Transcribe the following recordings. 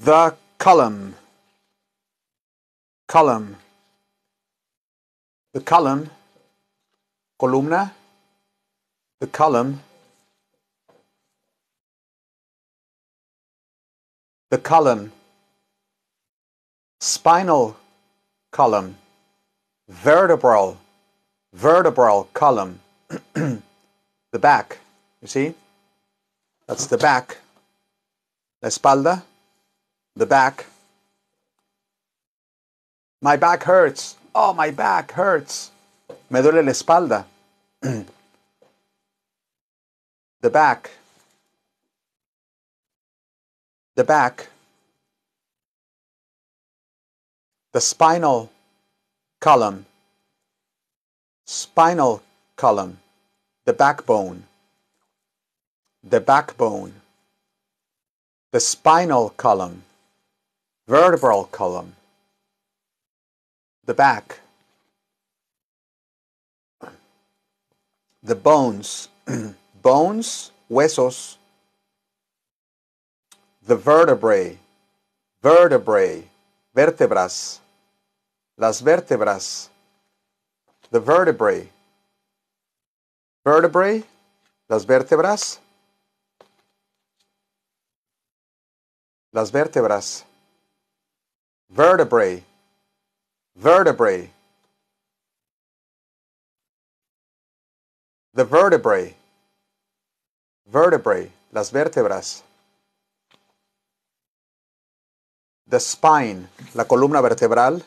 The column. Column. The column. Columna. The column. The column. Spinal column. Vertebral. Vertebral column. the back. You see? That's the back. La espalda the back. My back hurts. Oh, my back hurts. Me duele la espalda. the back. The back. The spinal column. Spinal column. The backbone. The backbone. The spinal column vertebral column, the back, the bones, bones, huesos, the vertebrae, vertebrae, vertebras, las vertebras, the vertebrae, vertebrae, las vertebras, las vertebras vertebrae, vertebrae, the vertebrae, vertebrae, las vértebras, the spine, la columna vertebral,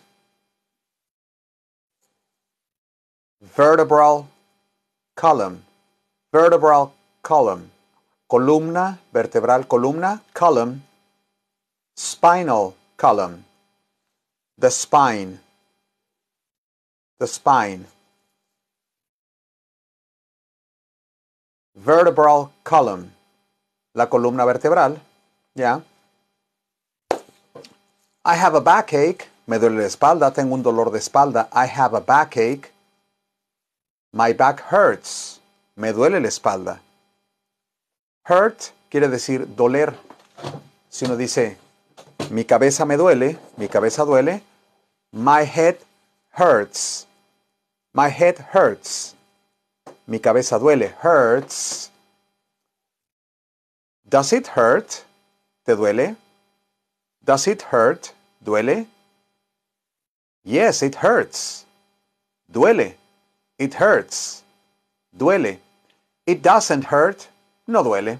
vertebral column, vertebral column, columna vertebral, columna, column, spinal column. the spine. The spine. Vertebral column. La columna vertebral. Yeah. I have a backache. Me duele la espalda. Tengo un dolor de espalda. I have a backache. My back hurts. Me duele la espalda. Hurt quiere decir doler. Si uno dice, mi cabeza me duele, mi cabeza duele, My head hurts. My head hurts. Mi cabeza duele. Hurts. Does it hurt? ¿Te duele? Does it hurt? ¿Duele? Yes, it hurts. Duele. It hurts. Duele. It doesn't hurt. No duele.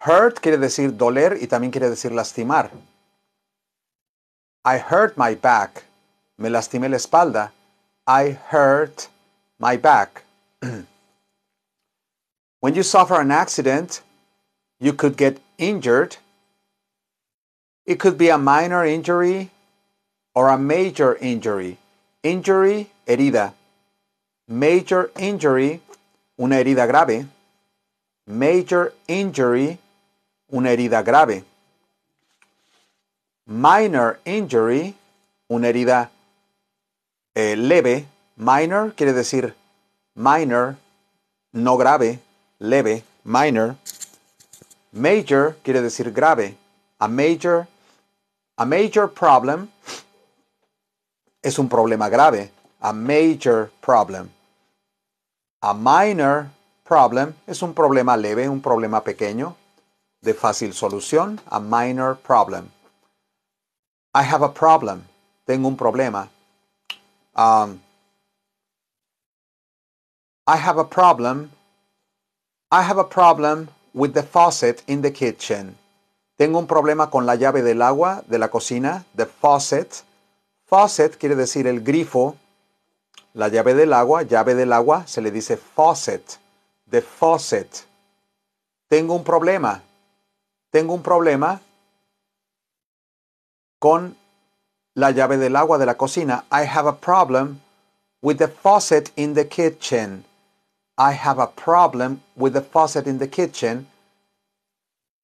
Hurt quiere decir doler y también quiere decir lastimar. I hurt my back. Me lastimé la espalda. I hurt my back. when you suffer an accident, you could get injured. It could be a minor injury or a major injury. Injury, herida. Major injury, una herida grave. Major injury, una herida grave. Minor injury, una herida eh, leve. Minor quiere decir minor, no grave, leve, minor. Major quiere decir grave. A major, a major problem es un problema grave. A major problem. A minor problem es un problema leve, un problema pequeño, de fácil solución. A minor problem. I have a problem. Tengo un problema. Um, I have a problem. I have a problem with the faucet in the kitchen. Tengo un problema con la llave del agua de la cocina, the faucet. Faucet quiere decir el grifo, la llave del agua, llave del agua, se le dice faucet, the faucet. Tengo un problema. Tengo un problema con la llave del agua de la cocina. I have a problem with the faucet in the kitchen. I have a problem with the faucet in the kitchen.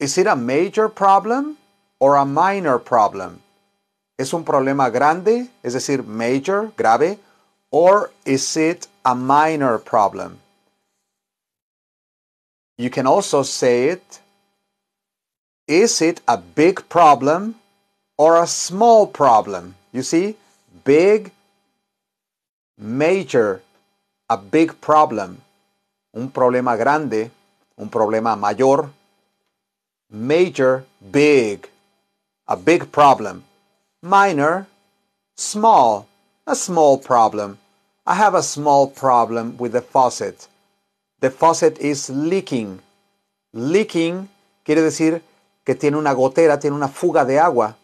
Is it a major problem or a minor problem? ¿Es un problema grande, es decir, major, grave? Or is it a minor problem? You can also say it, is it a big problem or a small problem. You see, big, major, a big problem, un problema grande, un problema mayor, major, big, a big problem, minor, small, a small problem. I have a small problem with the faucet. The faucet is leaking. Leaking quiere decir que tiene una gotera, tiene una fuga de agua.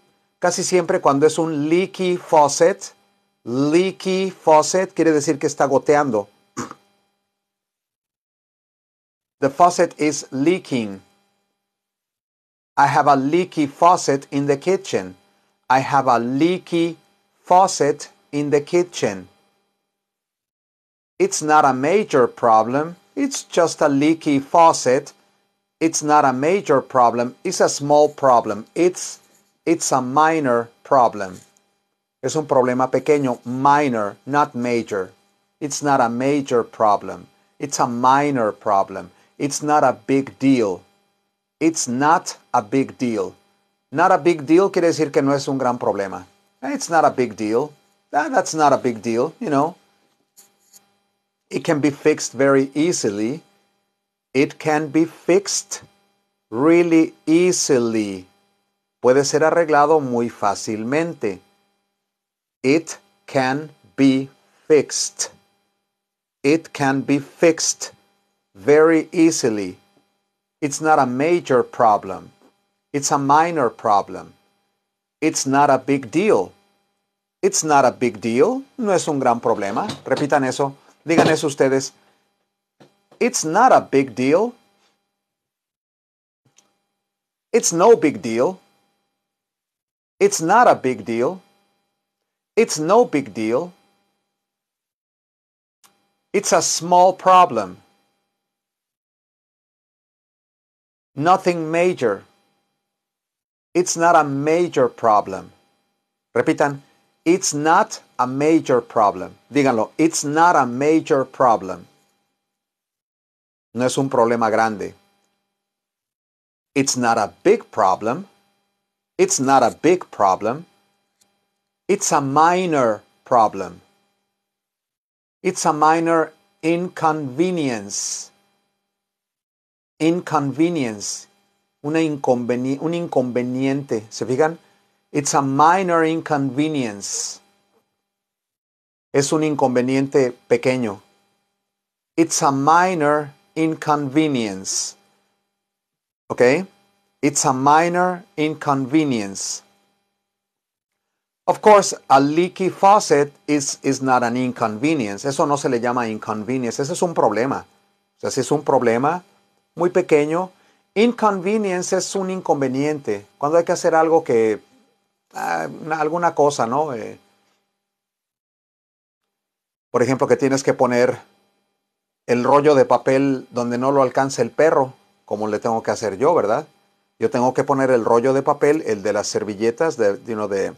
Casi siempre cuando es un leaky faucet, leaky faucet quiere decir que está goteando. The faucet is leaking. I have a leaky faucet in the kitchen. I have a leaky faucet in the kitchen. It's not a major problem. It's just a leaky faucet. It's not a major problem. It's a small problem. It's It's a minor problem. Es un problema pequeño, minor, not major. It's not a major problem. It's a minor problem. It's not a big deal. It's not a big deal. Not a big deal quiere decir que no es un gran problema. It's not a big deal. That's not a big deal, you know. It can be fixed very easily. It can be fixed really easily. puede ser arreglado muy fácilmente. It can be fixed. It can be fixed very easily. It's not a major problem. It's a minor problem. It's not a big deal. It's not a big deal. No es un gran problema. Repitan eso. Digan eso ustedes. It's not a big deal. It's no big deal. It's not a big deal. It's no big deal. It's a small problem. Nothing major. It's not a major problem. Repitan, it's not a major problem. Díganlo, it's not a major problem. No es un problema grande. It's not a big problem. It's not a big problem. It's a minor problem. It's a minor inconvenience. Inconvenience. Una inconveni un inconveniente. ¿Se fijan? It's a minor inconvenience. Es un inconveniente pequeño. It's a minor inconvenience. Okay. It's a minor inconvenience. Of course, a leaky faucet is, is not an inconvenience. Eso no se le llama inconvenience. Ese es un problema. O sea, si es un problema muy pequeño, inconvenience es un inconveniente. Cuando hay que hacer algo que. Ah, alguna cosa, ¿no? Eh, por ejemplo, que tienes que poner el rollo de papel donde no lo alcance el perro, como le tengo que hacer yo, ¿verdad? yo tengo que poner el rollo de papel, el de las servilletas, de, de,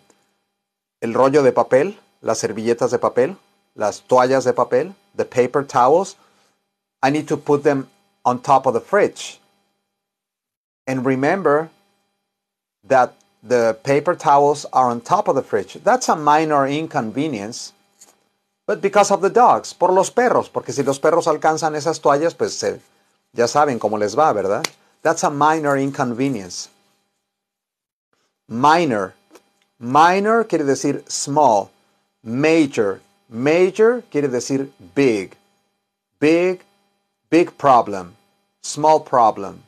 el rollo de papel, las servilletas de papel, las toallas de papel, the paper towels. I need to put them on top of the fridge. And remember that the paper towels are on top of the fridge. That's a minor inconvenience. But because of the dogs, por los perros, porque si los perros alcanzan esas toallas, pues ya saben cómo les va, ¿verdad? That's a minor inconvenience. Minor. Minor quiere decir small. Major. Major quiere decir big. Big, big problem. Small problem.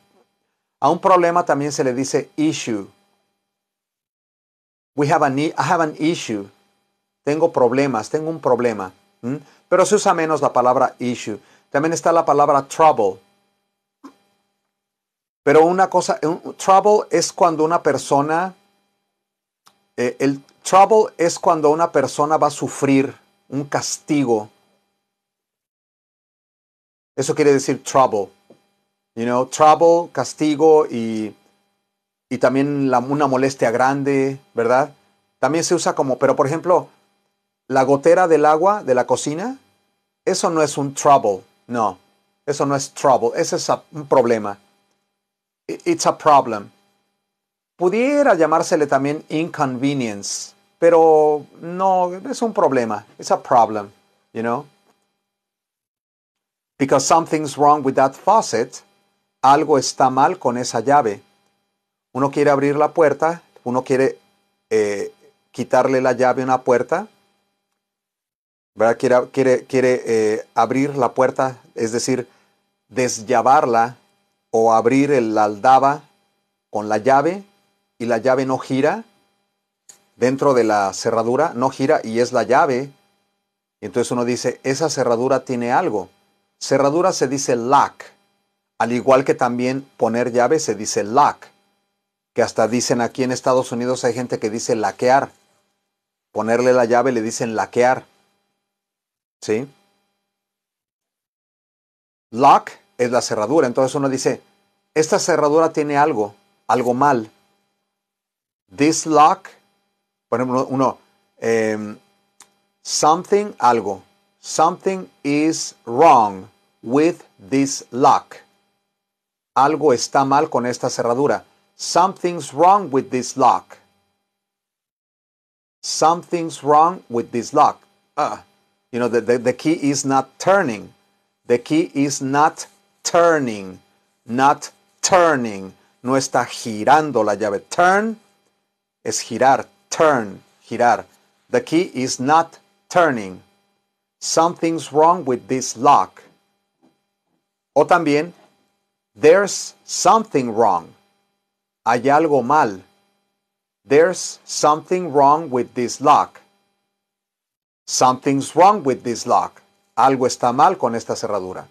A un problema también se le dice issue. We have I have an issue. Tengo problemas, tengo un problema. Pero se usa menos la palabra issue. También está la palabra trouble. Pero una cosa, trouble es cuando una persona, eh, el trouble es cuando una persona va a sufrir un castigo. Eso quiere decir trouble. You know, trouble, castigo y, también una molestia grande, ¿verdad? También se usa como, pero por ejemplo, la gotera del agua de la cocina, eso no es un trouble, no. Eso no es trouble, ese es un problema it's a problem. Pudiera llamársele también inconvenience, pero no, es un problema. It's a problem, you know. Because something's wrong with that faucet. Algo está mal con esa llave. Uno quiere abrir la puerta, uno quiere eh, quitarle la llave a una puerta, ¿verdad? Quiere, eh, abrir la puerta, es decir, desllavarla o abrir el aldaba con la llave y la llave no gira dentro de la cerradura, no gira y es la llave. entonces uno dice, esa cerradura tiene algo. Cerradura se dice lock, al igual que también poner llave se dice lock, que hasta dicen aquí en Estados Unidos hay gente que dice laquear. Ponerle la llave le dicen laquear. ¿Sí? Lock es la cerradura. Entonces uno dice, esta cerradura tiene algo, algo mal. This lock, por uno, em, something, algo. Something is wrong with this lock. Algo está mal con esta cerradura. Something's wrong with this lock. Something's wrong with this lock. Ah, you know, the, the key is not turning. The key is not turning, not turning. No está girando la llave. Turn es girar, turn, girar. The key is not turning. Something's wrong with this lock. O también, there's something wrong. Hay algo mal. There's something wrong with this lock. Something's wrong with this lock. Algo está mal con esta cerradura.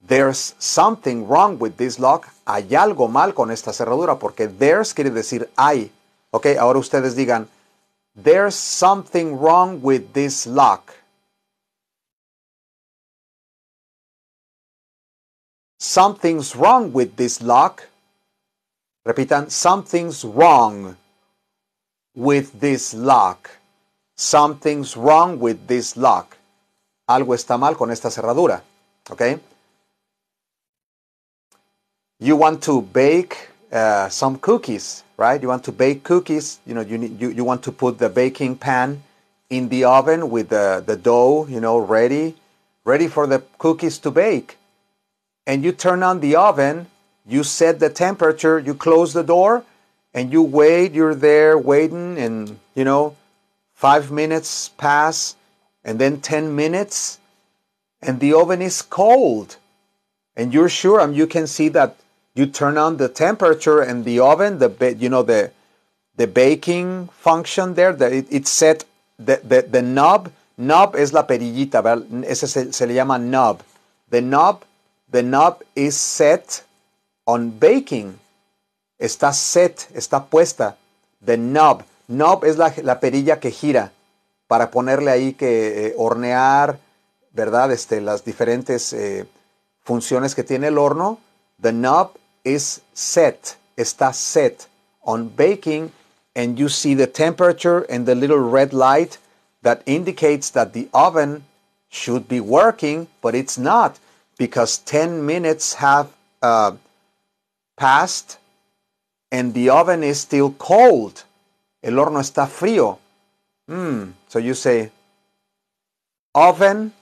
There's something wrong with this lock. Hay algo mal con esta cerradura porque there's quiere decir hay. Ok, ahora ustedes digan, there's something wrong with this lock. Something's wrong with this lock. Repitan, something's wrong with this lock. Something's wrong with this lock. Algo está mal con esta cerradura. Okay you want to bake uh, some cookies, right? You want to bake cookies. You know, you, need, you you want to put the baking pan in the oven with the the dough, you know, ready, ready for the cookies to bake. And you turn on the oven, you set the temperature, you close the door, and you wait. You're there waiting, and you know, five minutes pass, and then ten minutes, and the oven is cold, and you're sure. I um, mean, you can see that you turn on the temperature and the oven, the you know the baking function there, that set the, the, knob, knob es la perillita, ese se, le llama knob. The knob, the knob is set on baking. Está set, está puesta. The knob, knob es la, perilla que gira para ponerle ahí que eh, hornear, ¿verdad? Este, las diferentes eh, funciones que tiene el horno. The knob is set, está set on baking and you see the temperature and the little red light that indicates that the oven should be working, but it's not because 10 minutes have uh, passed and the oven is still cold. El horno está frío. Mm. So you say oven,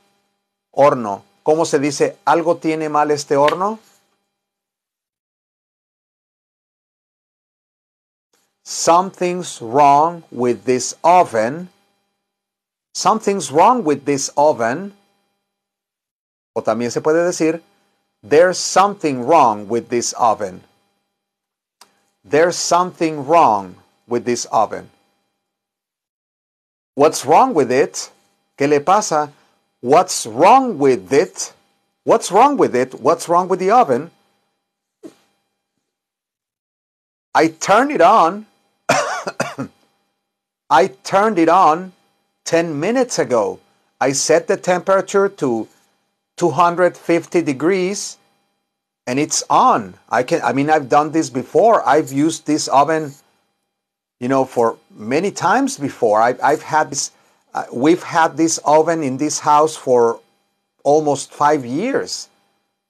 horno. ¿Cómo se dice algo tiene mal este horno? Something's wrong with this oven. Something's wrong with this oven. O también se puede decir, there's something wrong with this oven. There's something wrong with this oven. What's wrong with it? ¿Qué le pasa? What's wrong with it? What's wrong with it? What's wrong with the oven? I turn it on. I turned it on 10 minutes ago. I set the temperature to 250 degrees and it's on. I can I mean I've done this before. I've used this oven you know for many times before. I have I've had this uh, we've had this oven in this house for almost 5 years.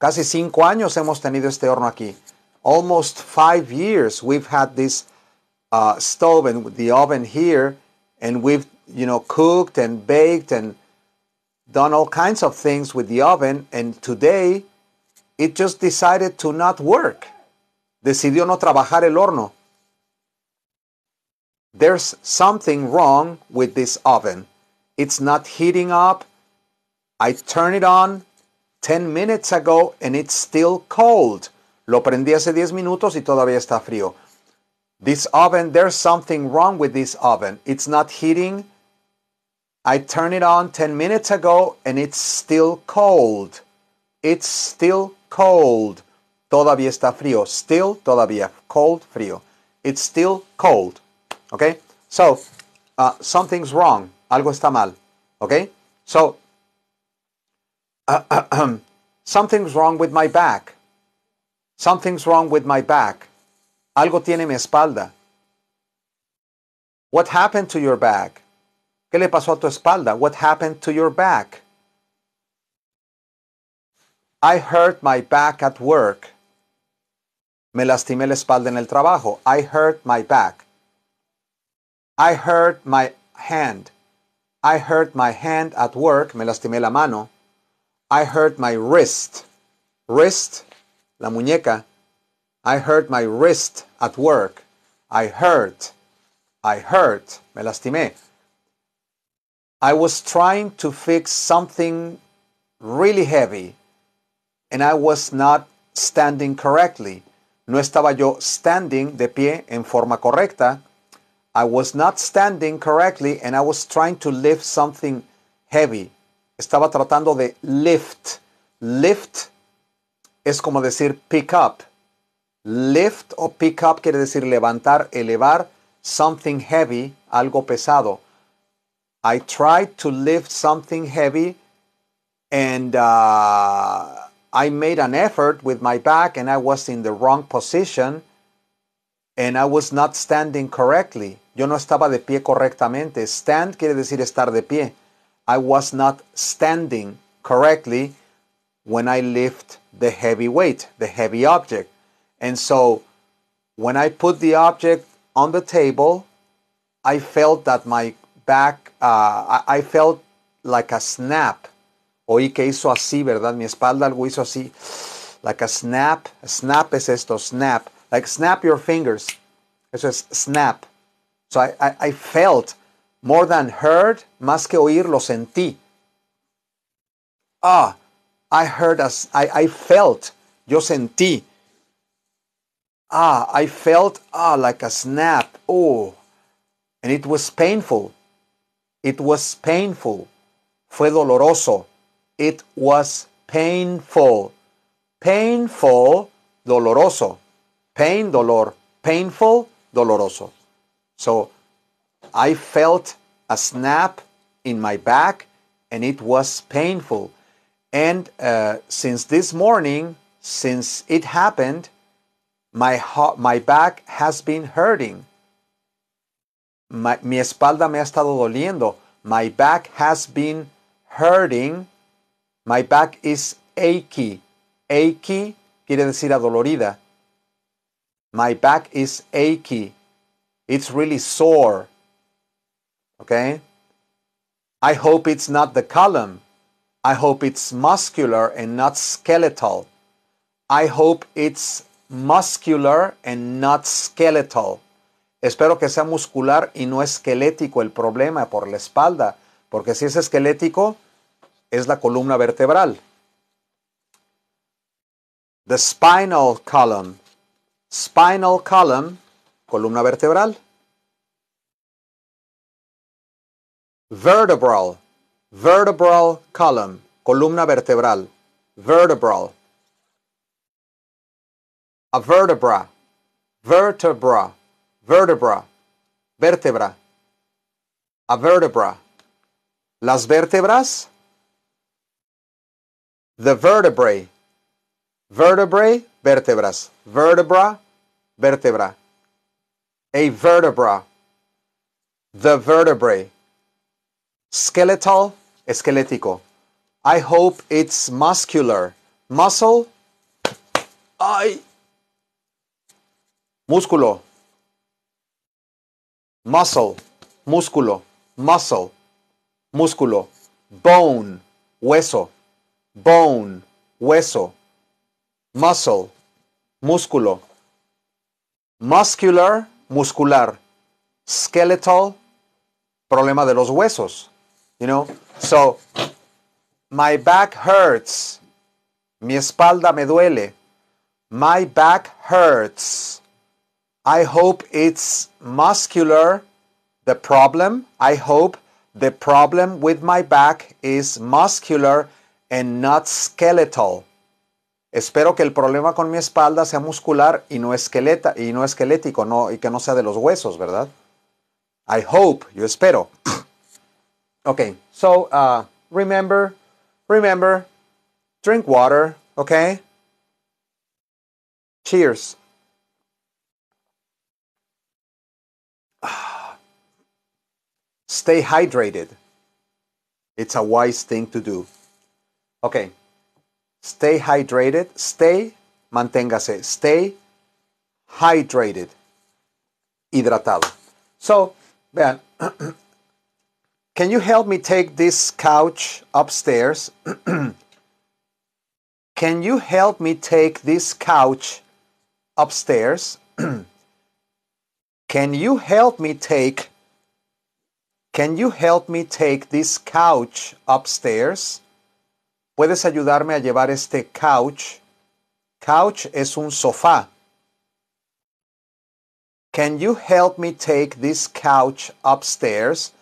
Casi cinco años hemos tenido este horno aquí. Almost 5 years we've had this uh, stove and the oven here, and we've you know cooked and baked and done all kinds of things with the oven, and today it just decided to not work. Decidió no trabajar el horno. There's something wrong with this oven. It's not heating up. I turned it on 10 minutes ago and it's still cold. Lo prendí hace 10 minutos y todavía está frío. This oven, there's something wrong with this oven. It's not heating. I turned it on 10 minutes ago and it's still cold. It's still cold. Todavía está frío. Still, todavía cold, frío. It's still cold. Okay? So, uh, something's wrong. Algo está mal. Okay? So, uh, something's wrong with my back. Something's wrong with my back. Algo tiene mi espalda. What happened to your back? ¿Qué le pasó a tu espalda? What happened to your back? I hurt my back at work. Me lastimé la espalda en el trabajo. I hurt my back. I hurt my hand. I hurt my hand at work. Me lastimé la mano. I hurt my wrist. Wrist, la muñeca. I hurt my wrist at work. I hurt. I hurt. Me lastimé. I was trying to fix something really heavy and I was not standing correctly. No estaba yo standing de pie en forma correcta. I was not standing correctly and I was trying to lift something heavy. Estaba tratando de lift. Lift es como decir pick up. Lift o pick up quiere decir levantar, elevar. Something heavy, algo pesado. I tried to lift something heavy and uh, I made an effort with my back and I was in the wrong position and I was not standing correctly. Yo no estaba de pie correctamente. Stand quiere decir estar de pie. I was not standing correctly when I lift the heavy weight, the heavy object. And so when I put the object on the table, I felt that my back, uh, I, felt like a snap. Oí que hizo así, ¿verdad? Mi espalda algo hizo así. Like a snap. A snap es esto, snap. Like snap your fingers. Eso es snap. So I, I, I felt more than heard, más que oír, lo sentí. Ah, I heard, as, I, I felt, yo sentí Ah, I felt ah like a snap. Oh, and it was painful. It was painful. Fue doloroso. It was painful. Painful, doloroso. Pain, dolor. Painful, doloroso. So I felt a snap in my back and it was painful. And uh, since this morning, since it happened, my, my back has been hurting. My, mi espalda me ha estado doliendo. My back has been hurting. My back is achy. Achy quiere decir adolorida. My back is achy. It's really sore. Okay? I hope it's not the column. I hope it's muscular and not skeletal. I hope it's muscular and not skeletal. Espero que sea muscular y no esquelético el problema por la espalda, porque si es esquelético, es la columna vertebral. The spinal column. Spinal column, columna vertebral. Vertebral. Vertebral column, columna vertebral. Vertebral. a vertebra, vertebra, vertebra, vertebra, a vertebra. Las vértebras, the vertebrae, vertebrae, vértebras, vertebra, vertebra, a vertebra, the vertebrae, skeletal, esquelético. I hope it's muscular, muscle, I músculo, muscle, músculo, muscle, músculo, bone, hueso, bone, hueso, muscle, músculo, muscular, muscular, skeletal, problema de los huesos, you know? So, my back hurts, mi espalda me duele, my back hurts. I hope it's muscular, the problem. I hope the problem with my back is muscular and not skeletal. Espero que el problema con mi espalda sea muscular y no esqueleta y no esquelético, no y que no sea de los huesos, ¿verdad? I hope, yo espero. okay, so uh, remember, remember, drink water, okay? Cheers. Stay hydrated. It's a wise thing to do. Okay. Stay hydrated. Stay, manténgase. Stay hydrated. Hidratado. So, Ben, Can you help me take this couch upstairs? Can you help me take this couch upstairs? Can you help me take Can you help me take this couch upstairs? ¿Puedes ayudarme a llevar este couch? Couch es un sofá. Can you help me take this couch upstairs?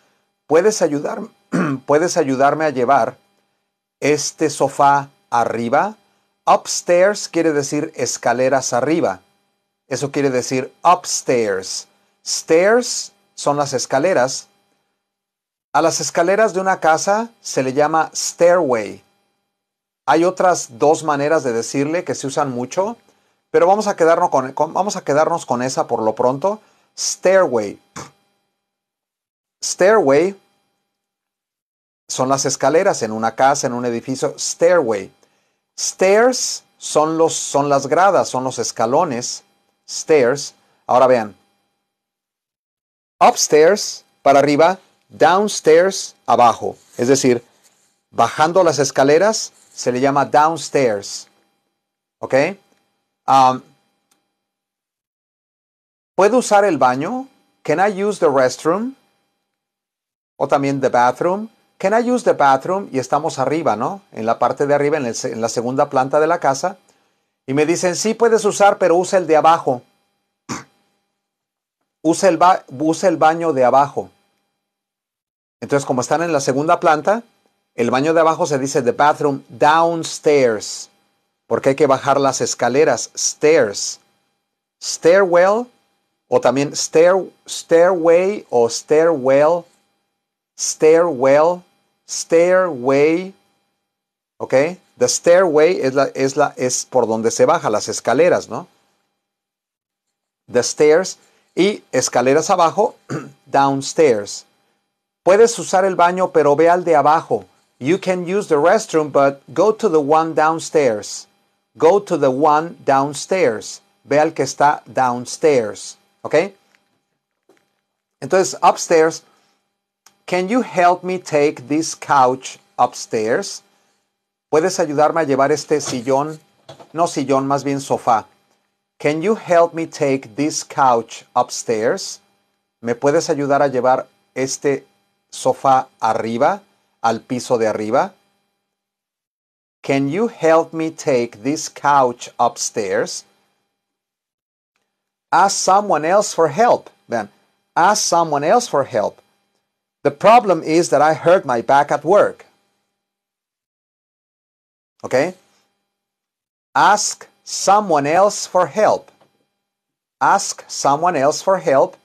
¿Puedes, ¿Puedes ayudarme a llevar este sofá arriba? Upstairs quiere decir escaleras arriba. Eso quiere decir upstairs. Stairs son las escaleras a las escaleras de una casa se le llama stairway. Hay otras dos maneras de decirle que se usan mucho, pero vamos a quedarnos con, esa por lo pronto. Stairway. Stairway son las escaleras en una casa, en un edificio. Stairway. Stairs son, los, son las gradas, son los escalones. Stairs. Ahora vean. Upstairs, para arriba, downstairs abajo. Es decir, bajando las escaleras se le llama downstairs. ¿Ok? Um, ¿Puedo usar el baño? Can I use the restroom? O también the bathroom. Can I use the bathroom? Y estamos arriba, ¿no? En la parte de arriba, en, la segunda planta de la casa. Y me dicen, sí puedes usar, pero usa el de abajo. el, usa el baño de abajo. Entonces, como están en la segunda planta, el baño de abajo se dice the bathroom downstairs, porque hay que bajar las escaleras, stairs. Stairwell o también stair, stairway o stairwell, stairwell, stairway. ¿Ok? The stairway es, la, es, es por donde se baja, las escaleras, ¿no? The stairs y escaleras abajo, downstairs. Puedes usar el baño, pero ve al de abajo. You can use the restroom, but go to the one downstairs. Go to the one downstairs. Ve al que está downstairs. ¿Ok? Entonces, upstairs. Can you help me take this couch upstairs? ¿Puedes ayudarme a llevar este sillón? No sillón, más bien sofá. Can you help me take this couch upstairs? ¿Me puedes ayudar a llevar este sofá arriba, al piso de arriba. Can you help me take this couch upstairs? Ask someone else for help, then. Ask someone else for help. The problem is that I hurt my back at work. Okay? Ask someone else for help. Ask someone else for help.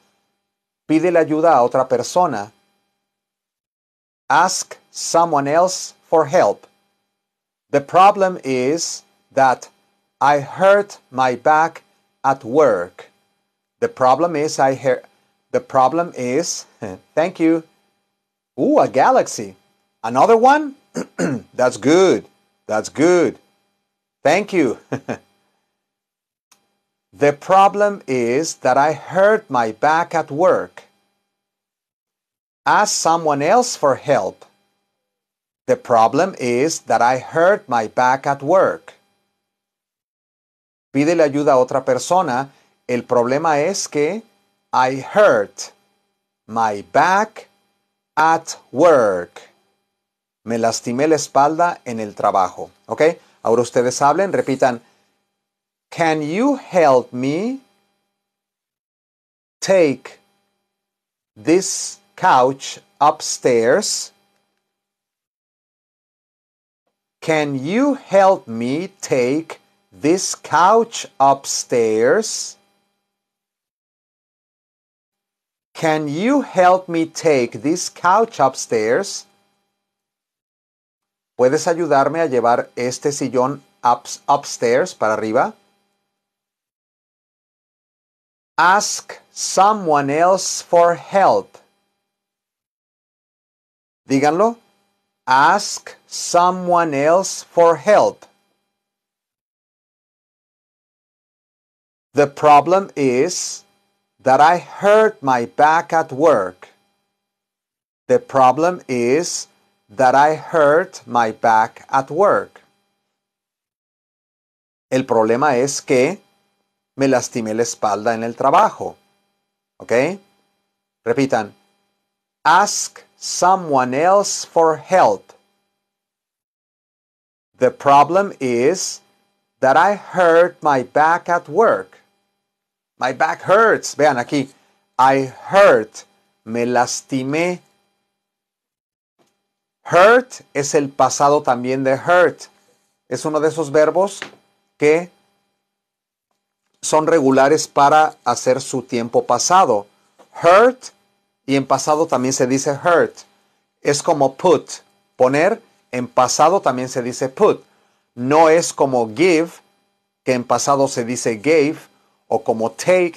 Pide la ayuda a otra persona ask someone else for help. The problem is that I hurt my back at work. The problem is I hurt. The problem is, thank you. Ooh, a galaxy. Another one? That's good. That's good. Thank you. the problem is that I hurt my back at work ask someone else for help. The problem is that I hurt my back at work. Pídele ayuda a otra persona. El problema es que I hurt my back at work. Me lastimé la espalda en el trabajo. ¿Ok? Ahora ustedes hablen, repitan. Can you help me take this couch upstairs. Can you help me take this couch upstairs? Can you help me take this couch upstairs? ¿Puedes ayudarme a llevar este sillón up, upstairs para arriba? Ask someone else for help. Díganlo. Ask someone else for help. The problem is that I hurt my back at work. The problem is that I hurt my back at work. El problema es que me lastimé la espalda en el trabajo. ¿Ok? Repitan. Ask someone else for help. The problem is that I hurt my back at work. My back hurts. Vean aquí. I hurt. Me lastimé. Hurt es el pasado también de hurt. Es uno de esos verbos que son regulares para hacer su tiempo pasado. Hurt y en pasado también se dice hurt. Es como put, poner, en pasado también se dice put. No es como give, que en pasado se dice gave, o como take,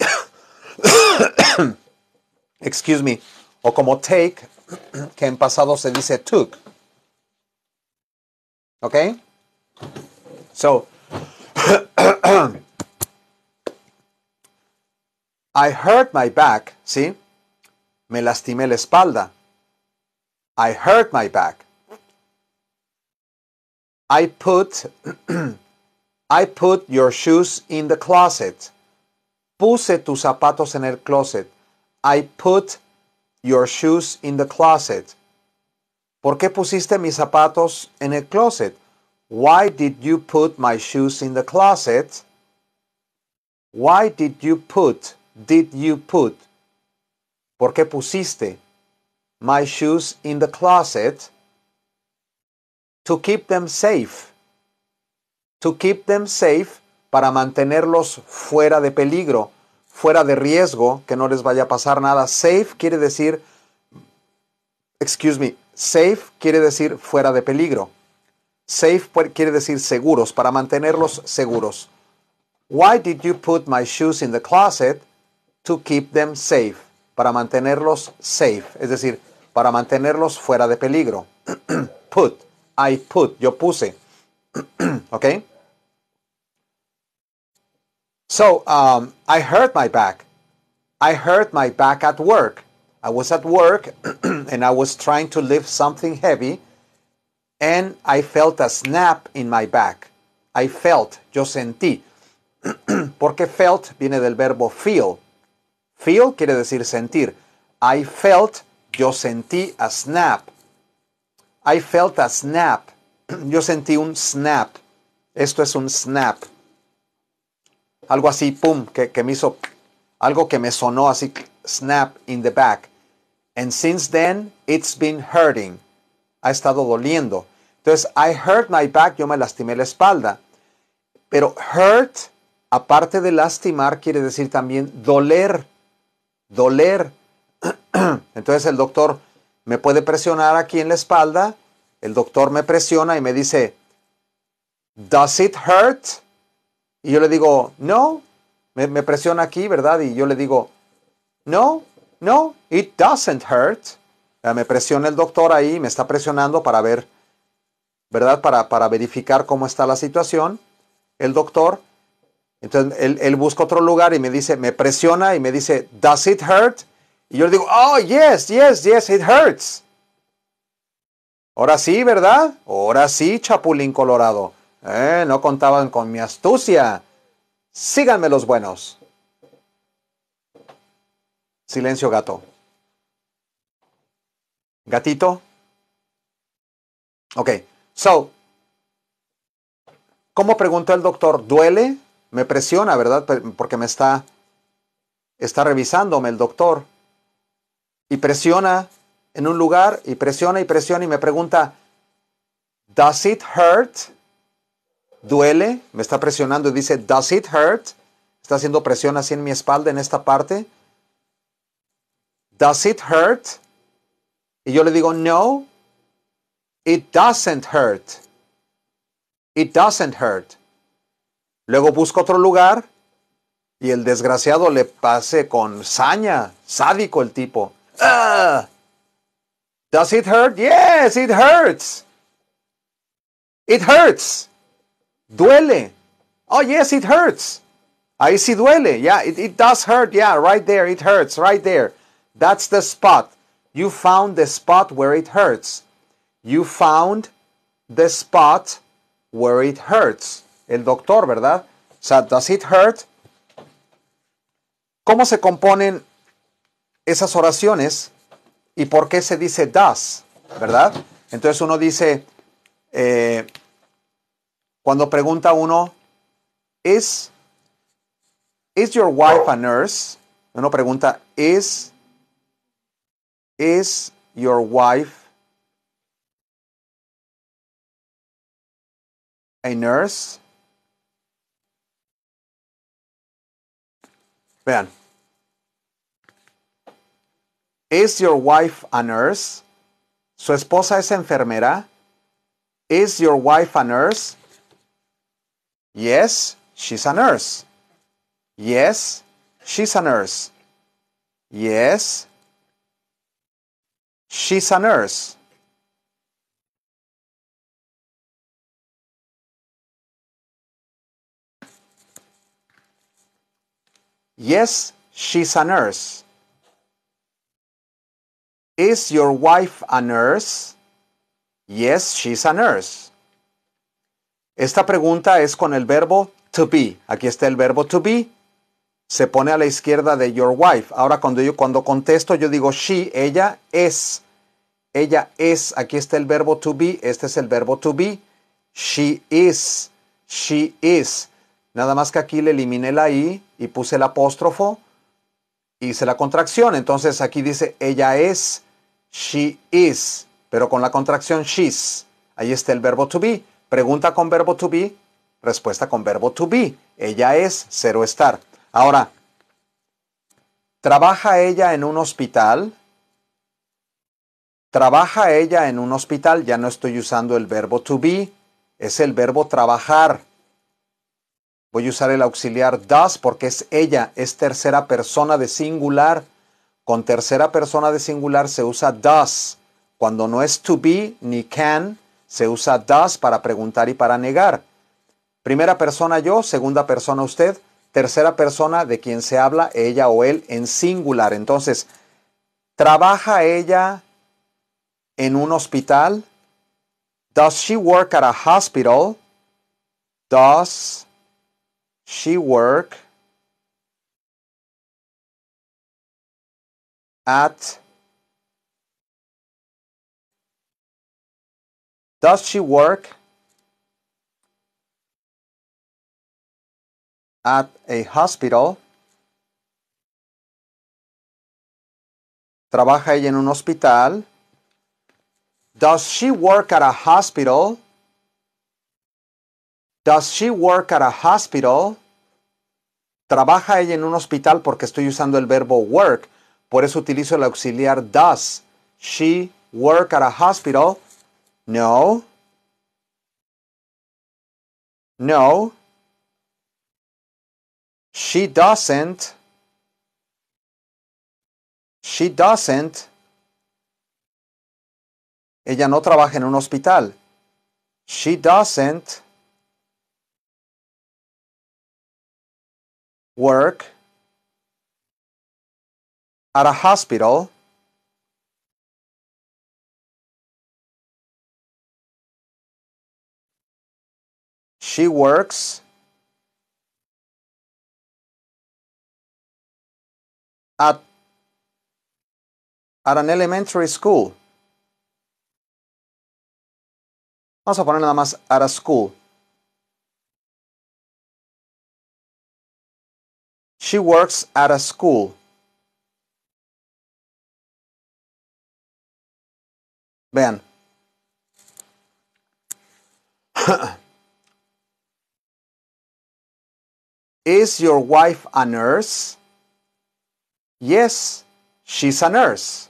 excuse me, o como take, que en pasado se dice took. ¿Ok? So, I hurt my back, ¿sí? Me lastimé la espalda. I hurt my back. I put I put your shoes in the closet. Puse tus zapatos en el closet. I put your shoes in the closet. ¿Por qué pusiste mis zapatos en el closet? Why did you put my shoes in the closet? Why did you put? Did you put? ¿Por qué pusiste my shoes in the closet? To keep them safe. To keep them safe para mantenerlos fuera de peligro, fuera de riesgo, que no les vaya a pasar nada. Safe quiere decir, excuse me, safe quiere decir fuera de peligro. Safe quiere decir seguros, para mantenerlos seguros. Why did you put my shoes in the closet? To keep them safe para mantenerlos safe, es decir, para mantenerlos fuera de peligro. put, I put, yo puse. ¿Ok? So, um, I hurt my back. I hurt my back at work. I was at work and I was trying to lift something heavy and I felt a snap in my back. I felt, yo sentí. Porque felt viene del verbo feel. Feel quiere decir sentir. I felt, yo sentí a snap. I felt a snap. Yo sentí un snap. Esto es un snap. Algo así, pum, que, me hizo, algo que me sonó así, snap in the back. And since then, it's been hurting. Ha estado doliendo. Entonces, I hurt my back, yo me lastimé la espalda. Pero hurt, aparte de lastimar, quiere decir también doler doler. Entonces el doctor me puede presionar aquí en la espalda, el doctor me presiona y me dice, ¿Does it hurt? Y yo le digo, no, me, presiona aquí, ¿verdad? Y yo le digo, no, no, it doesn't hurt. Ah, me presiona el doctor ahí, me está presionando para ver, ¿verdad? Para, para verificar cómo está la situación. El doctor entonces él, busca otro lugar y me dice, me presiona y me dice, ¿Does it hurt? Y yo le digo, Oh, yes, yes, yes, it hurts. Ahora sí, ¿verdad? Ahora sí, Chapulín Colorado. Eh, no contaban con mi astucia. Síganme los buenos. Silencio, gato. Gatito. Ok, so, ¿cómo preguntó el doctor? ¿Duele? me presiona, ¿verdad? Porque me está, está revisándome el doctor. Y presiona en un lugar y presiona y presiona y me pregunta, ¿Does it hurt? ¿Duele? Me está presionando y dice, ¿Does it hurt? Está haciendo presión así en mi espalda, en esta parte. ¿Does it hurt? Y yo le digo, no, it doesn't hurt. It doesn't hurt. Luego busca otro lugar y el desgraciado le pase con saña, sádico el tipo. ¡Ah! Does it hurt? Yes, it hurts. It hurts. Duele. Oh, yes, it hurts. Ahí sí duele. Yeah, it, it does hurt. Yeah, right there. It hurts. Right there. That's the spot. You found the spot where it hurts. You found the spot where it hurts el doctor, ¿verdad? O sea, does it hurt? ¿Cómo se componen esas oraciones y por qué se dice does, ¿verdad? Entonces uno dice, eh, cuando pregunta uno, ¿is, ¿is your wife a nurse? Uno pregunta, ¿is, is your wife a nurse? Ben. Is your wife a nurse? ¿Su esposa es enfermera? Is your wife a nurse? Yes, she's a nurse. Yes, she's a nurse. Yes, she's a nurse. Yes, she's a nurse. Is your wife a nurse? Yes, she's a nurse. Esta pregunta es con el verbo to be. Aquí está el verbo to be. Se pone a la izquierda de your wife. Ahora cuando yo cuando contesto yo digo she, ella es. Ella es, aquí está el verbo to be, este es el verbo to be. She is, she is. Nada más que aquí le eliminé la i y puse el apóstrofo, hice la contracción. Entonces aquí dice ella es, she is, pero con la contracción she's. Ahí está el verbo to be. Pregunta con verbo to be, respuesta con verbo to be. Ella es cero estar. Ahora, ¿trabaja ella en un hospital? ¿Trabaja ella en un hospital? Ya no estoy usando el verbo to be, es el verbo trabajar. Voy a usar el auxiliar does porque es ella, es tercera persona de singular. Con tercera persona de singular se usa does. Cuando no es to be ni can, se usa does para preguntar y para negar. Primera persona yo, segunda persona usted, tercera persona de quien se habla ella o él en singular. Entonces, ¿trabaja ella en un hospital? Does she work at a hospital? Does she work at does she work at a hospital trabaja ella en un hospital does she work at a hospital Does she work at a hospital? ¿Trabaja ella en un hospital? Porque estoy usando el verbo work. Por eso utilizo el auxiliar does. She work at a hospital? No. No. She doesn't. She doesn't. Ella no trabaja en un hospital. She doesn't. work at a hospital she works at at an elementary school. Vamos a poner nada más at a school. She works at a school. Vean. Is your wife a nurse? Yes, she's a nurse.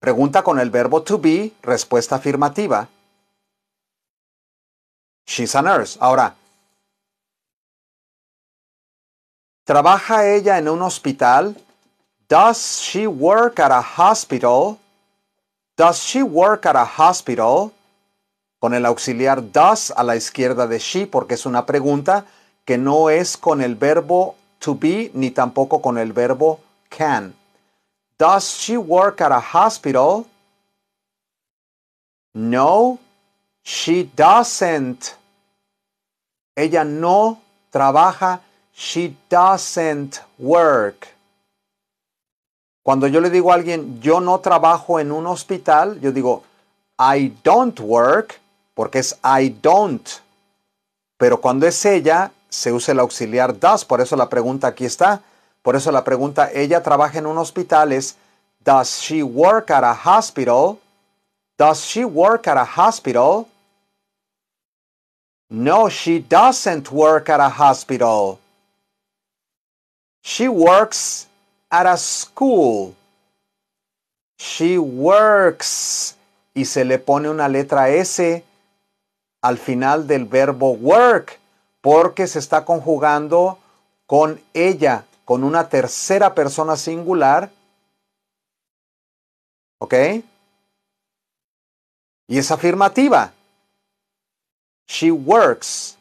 Pregunta con el verbo to be, respuesta afirmativa. She's a nurse. Ahora, ¿Trabaja ella en un hospital? Does she work at a hospital? Does she work at a hospital? Con el auxiliar does a la izquierda de she porque es una pregunta que no es con el verbo to be ni tampoco con el verbo can. Does she work at a hospital? No, she doesn't. Ella no trabaja she doesn't work. Cuando yo le digo a alguien, yo no trabajo en un hospital, yo digo, I don't work, porque es I don't. Pero cuando es ella, se usa el auxiliar does, por eso la pregunta aquí está. Por eso la pregunta, ella trabaja en un hospital es, does she work at a hospital? Does she work at a hospital? No, she doesn't work at a hospital. She works at a school. She works. Y se le pone una letra S al final del verbo work porque se está conjugando con ella, con una tercera persona singular. ¿Ok? Y es afirmativa. She works.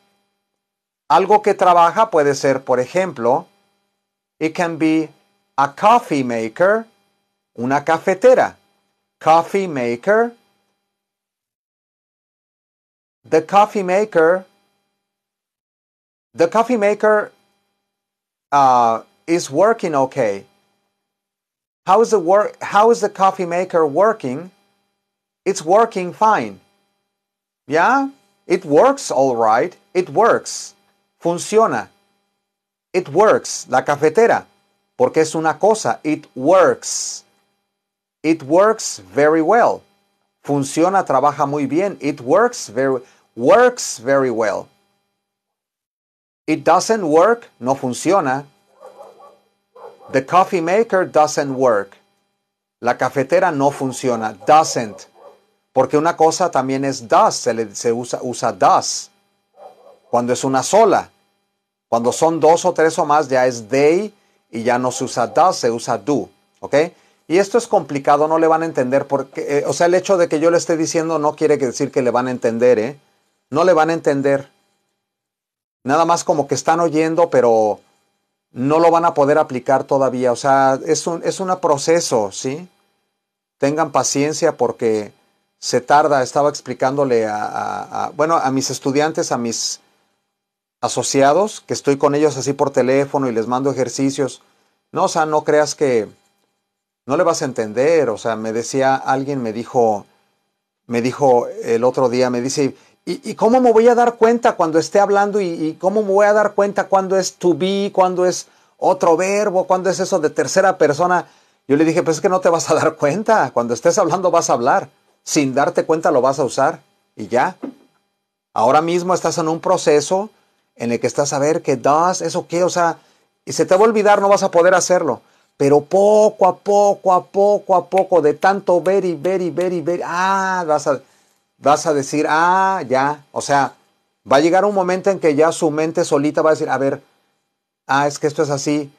Algo que trabaja puede ser, por ejemplo, It can be a coffee maker, una cafetera. Coffee maker. The coffee maker. The coffee maker uh, is working okay. How is the work? How is the coffee maker working? It's working fine. Yeah, it works all right. It works. Funciona. It works, la cafetera, porque es una cosa. It works. It works very well. Funciona, trabaja muy bien. It works very, works very well. It doesn't work, no funciona. The coffee maker doesn't work. La cafetera no funciona. Doesn't. Porque una cosa también es does, se, usa, usa does. Cuando es una sola. Cuando son dos o tres o más, ya es they y ya no se usa does, se usa do. ¿Ok? Y esto es complicado, no le van a entender. Porque, eh, o sea, el hecho de que yo le esté diciendo no quiere decir que le van a entender, ¿eh? No le van a entender. Nada más como que están oyendo, pero no lo van a poder aplicar todavía. O sea, es un, proceso, ¿sí? Tengan paciencia porque se tarda. Estaba explicándole a bueno, a mis estudiantes, a mis asociados, que estoy con ellos así por teléfono y les mando ejercicios. No, o sea, no creas que no le vas a entender. O sea, me decía, alguien me dijo, me dijo el otro día, me dice, ¿y, cómo me voy a dar cuenta cuando esté hablando? ¿Y, cómo me voy a dar cuenta cuando es to be, cuando es otro verbo, cuando es eso de tercera persona? Yo le dije, pues es que no te vas a dar cuenta. Cuando estés hablando vas a hablar. Sin darte cuenta lo vas a usar. Y ya. Ahora mismo estás en un proceso en el que estás a ver qué das, eso qué, o sea, y se te va a olvidar, no vas a poder hacerlo. Pero poco a poco, a poco, a poco, de tanto ver y ver y ver y ver, ah, vas a, vas a decir, ah, ya. O sea, va a llegar un momento en que ya su mente solita va a decir, a ver, ah, es que esto es así.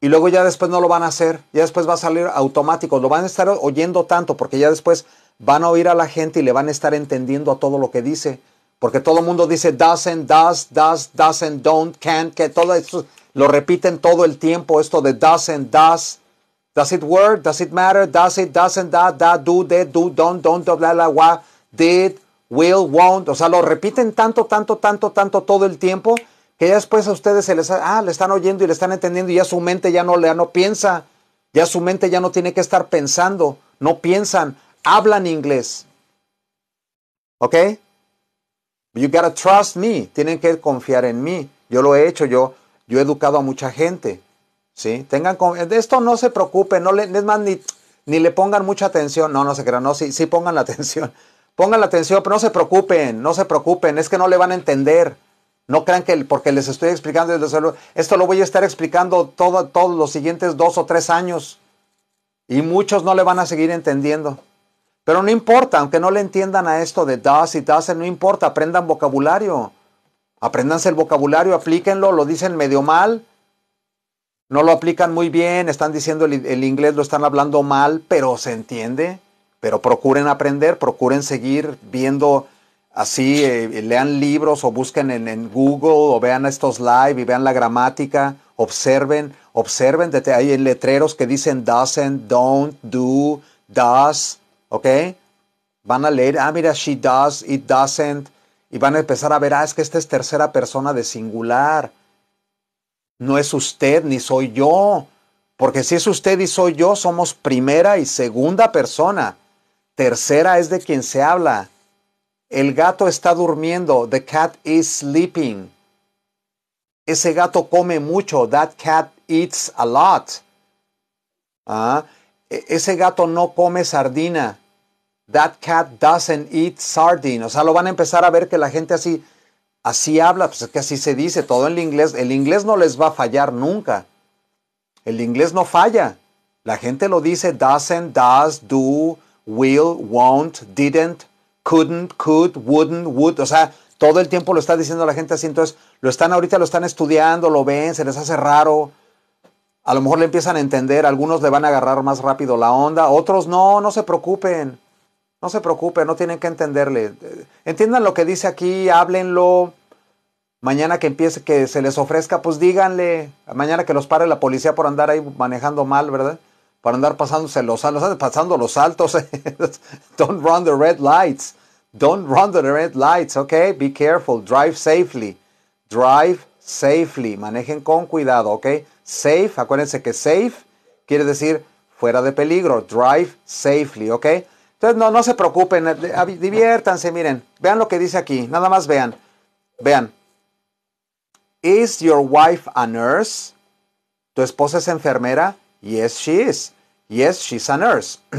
Y luego ya después no lo van a hacer, ya después va a salir automático, lo van a estar oyendo tanto porque ya después van a oír a la gente y le van a estar entendiendo a todo lo que dice. Porque todo el mundo dice doesn't, does, does, doesn't, don't, can't, que todo esto lo repiten todo el tiempo, esto de doesn't, does. Does it work? Does it matter? Does it, doesn't, that, that, do, did, do, don't, don't, bla, la, wa, did, will, won't. O sea, lo repiten tanto, tanto, tanto, tanto todo el tiempo que ya después a ustedes se les, ah, le están oyendo y le están entendiendo y ya su mente ya no, ya no piensa. Ya su mente ya no tiene que estar pensando. No piensan, hablan inglés. ¿Ok? You gotta trust me. Tienen que confiar en mí. Yo lo he hecho, yo, yo he educado a mucha gente. ¿Sí? Tengan de esto no se preocupen, no le, es más, ni, ni, le pongan mucha atención. No, no se crean, no, sí, sí pongan la atención. Pongan la atención, pero no se preocupen, no se preocupen, es que no le van a entender. No crean que porque les estoy explicando esto lo voy a estar explicando todo, todos los siguientes dos o tres años. Y muchos no le van a seguir entendiendo. Pero no importa, aunque no le entiendan a esto de das y doesn't, no importa, aprendan vocabulario. aprendanse el vocabulario, aplíquenlo, lo dicen medio mal, no lo aplican muy bien, están diciendo el, inglés, lo están hablando mal, pero se entiende. Pero procuren aprender, procuren seguir viendo así, eh, eh, lean libros o busquen en, en, Google o vean estos live y vean la gramática, observen, observen, hay letreros que dicen doesn't, don't, do, does ¿ok? Van a leer, ah, mira, she does, it doesn't, y van a empezar a ver, ah, es que esta es tercera persona de singular. No es usted ni soy yo, porque si es usted y soy yo, somos primera y segunda persona. Tercera es de quien se habla. El gato está durmiendo, the cat is sleeping. Ese gato come mucho, that cat eats a lot. Ah, e-, ese gato no come sardina, That cat doesn't eat sardines O sea, lo van a empezar a ver que la gente así, así habla, pues es que así se dice, todo en inglés. El inglés no les va a fallar nunca. El inglés no falla. La gente lo dice doesn't, does, do, will, won't, didn't, couldn't, could, wouldn't, would. O sea, todo el tiempo lo está diciendo la gente así. Entonces, lo están ahorita, lo están estudiando, lo ven, se les hace raro. A lo mejor le empiezan a entender, algunos le van a agarrar más rápido la onda, otros no, no se preocupen. No se preocupe, no tienen que entenderle. Entiendan lo que dice aquí, háblenlo. Mañana que empiece, que se les ofrezca, pues díganle. Mañana que los pare la policía por andar ahí manejando mal, ¿verdad? Por andar pasándose los, pasando los saltos. Eh. Don't run the red lights. Don't run the red lights, ¿ok? Be careful. Drive safely. Drive safely. Manejen con cuidado, ok? Safe, acuérdense que safe quiere decir fuera de peligro. Drive safely, ok? Entonces, no, no se preocupen, eh, ah, diviértanse, miren, vean lo que dice aquí, nada más vean, vean. Is your wife a nurse? ¿Tu esposa es enfermera? Yes, she is. Yes, she's a nurse.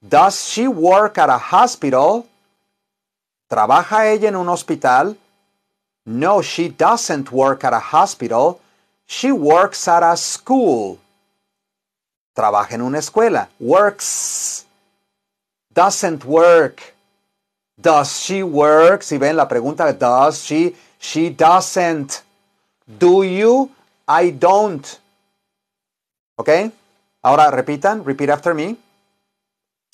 Does she work at a hospital? ¿Trabaja ella en un hospital? No, she doesn't work at a hospital. She works at a school. Trabaja en una escuela. Works doesn't work. Does she work? Si ven la pregunta, does she? She doesn't. Do you? I don't. ¿Ok? Ahora repitan, repeat after me.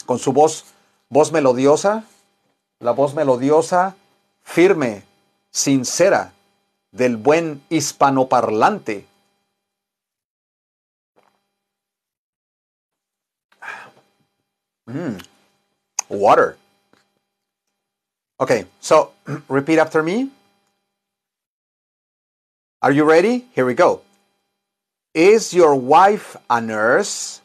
Con su voz, voz melodiosa. La voz melodiosa, firme, sincera, del buen hispanoparlante. Mm. water. Okay, so repeat after me. Are you ready? Here we go. Is your wife a nurse?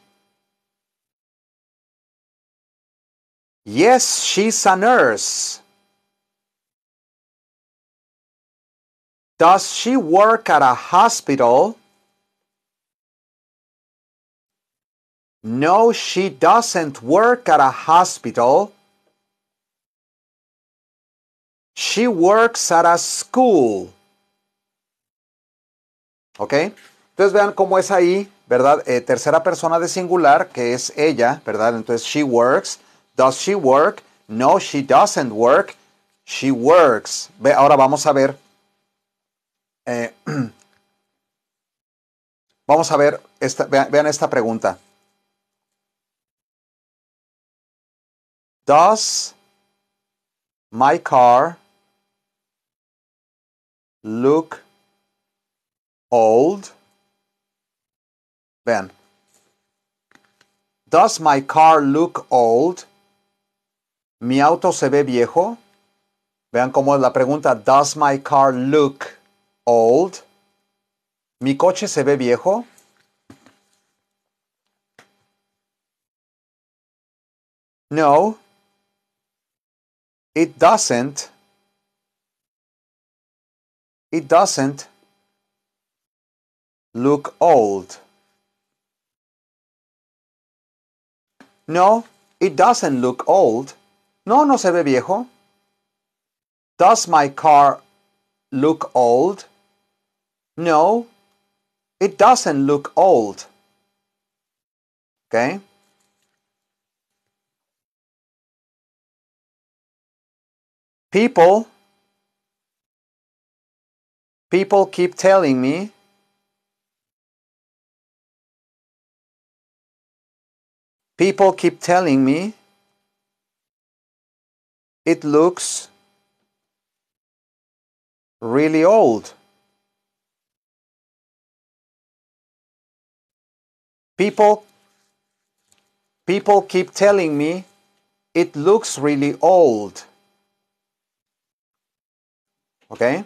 Yes, she's a nurse. Does she work at a hospital? No, she doesn't work at a hospital. She works at a school. ¿Ok? Entonces vean cómo es ahí, ¿verdad? Eh, tercera persona de singular, que es ella, ¿verdad? Entonces, she works. Does she work? No, she doesn't work. She works. ahora vamos a ver. Eh, vamos a ver, esta, vean esta pregunta. Does my car look old? Ven. Does my car look old? ¿Mi auto se ve viejo? Vean cómo es la pregunta. Does my car look old? ¿Mi coche se ve viejo? No, it doesn't it doesn't look old no it doesn't look old no no se ve viejo does my car look old no it doesn't look old okay People, people keep telling me People keep telling me it looks really old. People people keep telling me it looks really old. Okay?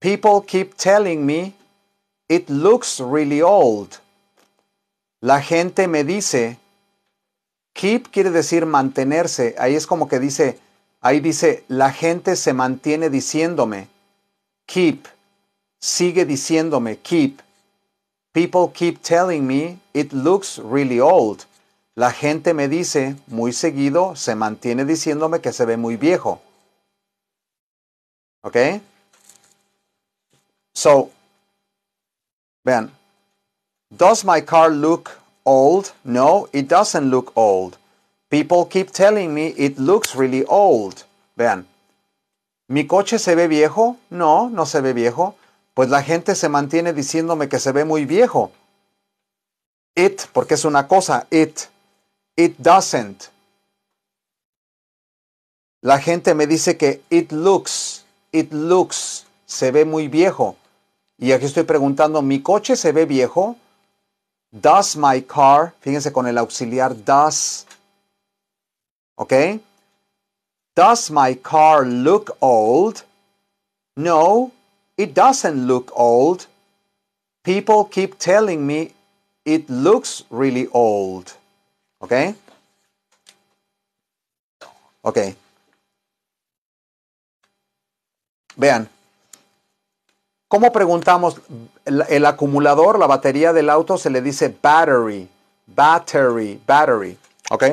People keep telling me it looks really old. La gente me dice, keep quiere decir mantenerse. Ahí es como que dice, ahí dice, la gente se mantiene diciéndome, keep, sigue diciéndome, keep. People keep telling me it looks really old. La gente me dice, muy seguido, se mantiene diciéndome que se ve muy viejo. ¿Ok? So, vean. Does my car look old? No, it doesn't look old. People keep telling me it looks really old. Vean. ¿Mi coche se ve viejo? No, no se ve viejo. Pues la gente se mantiene diciéndome que se ve muy viejo. It, porque es una cosa, it. It doesn't. La gente me dice que it looks, it looks, se ve muy viejo. Y aquí estoy preguntando, ¿mi coche se ve viejo? Does my car, fíjense con el auxiliar does, ¿ok? Does my car look old? No, it doesn't look old. People keep telling me it looks really old. ¿Ok? Ok. Vean. ¿Cómo preguntamos? El, acumulador, la batería del auto, se le dice battery. Battery, battery. ¿Ok?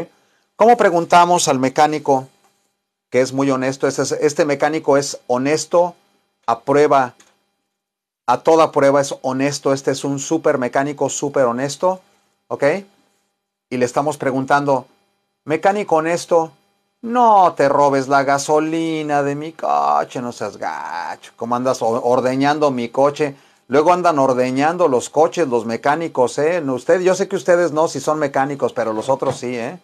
¿Cómo preguntamos al mecánico que es muy honesto? Este, este mecánico es honesto a prueba a toda prueba es honesto. Este es un súper mecánico, súper honesto. ¿Ok? y le estamos preguntando, mecánico esto no te robes la gasolina de mi coche, no seas gacho. ¿Cómo andas ordeñando mi coche? Luego andan ordeñando los coches, los mecánicos, ¿eh? Usted, yo sé que ustedes no, si son mecánicos, pero los otros sí, ¿eh?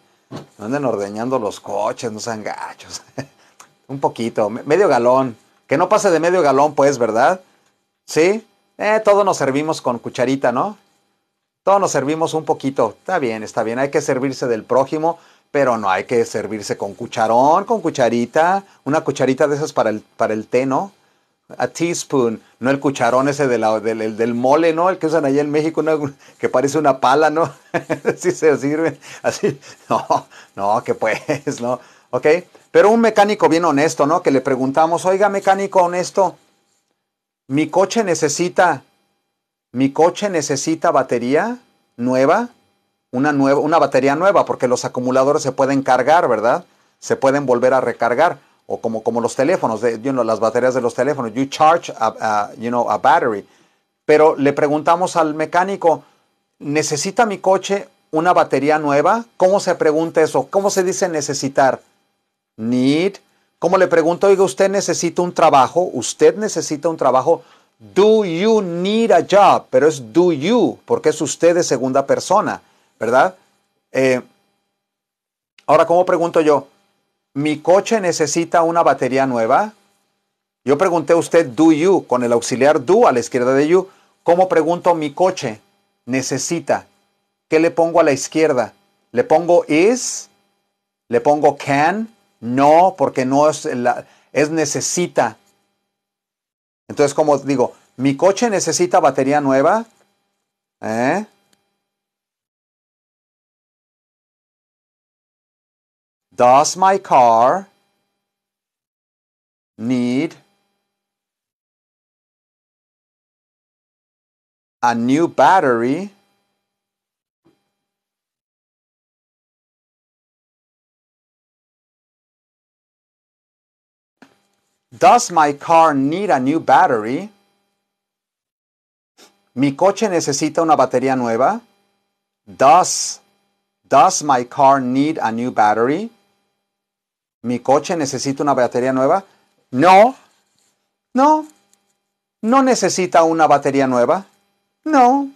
Andan ordeñando los coches, no sean gachos. Un poquito, medio galón. Que no pase de medio galón, pues, ¿verdad? ¿Sí? Eh, todos nos servimos con cucharita, ¿no? Todos nos servimos un poquito. Está bien, está bien. Hay que servirse del prójimo, pero no hay que servirse con cucharón, con cucharita. Una cucharita de esas para el, para el té, ¿no? A teaspoon, no el cucharón ese del, mole, ¿no? El que usan allá en México, que parece una pala, ¿no? así se sirve. así. No, no, que pues, ¿no? ¿Ok? Pero un mecánico bien honesto, ¿no? Que le preguntamos, oiga, mecánico honesto, mi coche necesita mi coche necesita batería nueva, una, nueva, una batería nueva, porque los acumuladores se pueden cargar, ¿verdad? Se pueden volver a recargar, o como, como los teléfonos, las baterías de los teléfonos, you charge a, a, you know, a battery. Pero le preguntamos al mecánico, ¿necesita mi coche una batería nueva? ¿Cómo se pregunta eso? ¿Cómo se dice necesitar? Need. ¿Cómo le pregunto, oiga, usted necesita un trabajo? ¿Usted necesita un trabajo? Do you need a job? Pero es do you, porque es usted de segunda persona, ¿verdad? Eh, ahora, ¿cómo pregunto yo? ¿Mi coche necesita una batería nueva? Yo pregunté a usted do you con el auxiliar do a la izquierda de you. ¿Cómo pregunto mi coche? Necesita. ¿Qué le pongo a la izquierda? Le pongo is, le pongo can, no, porque no es, la, es necesita. Entonces, como digo, mi coche necesita batería nueva. ¿Eh? Does my car need a new battery? Does my car need a new battery? ¿Mi coche necesita una batería nueva? Does, does my car need a new battery? ¿Mi coche necesita una batería nueva? No. No. No necesita una batería nueva. No.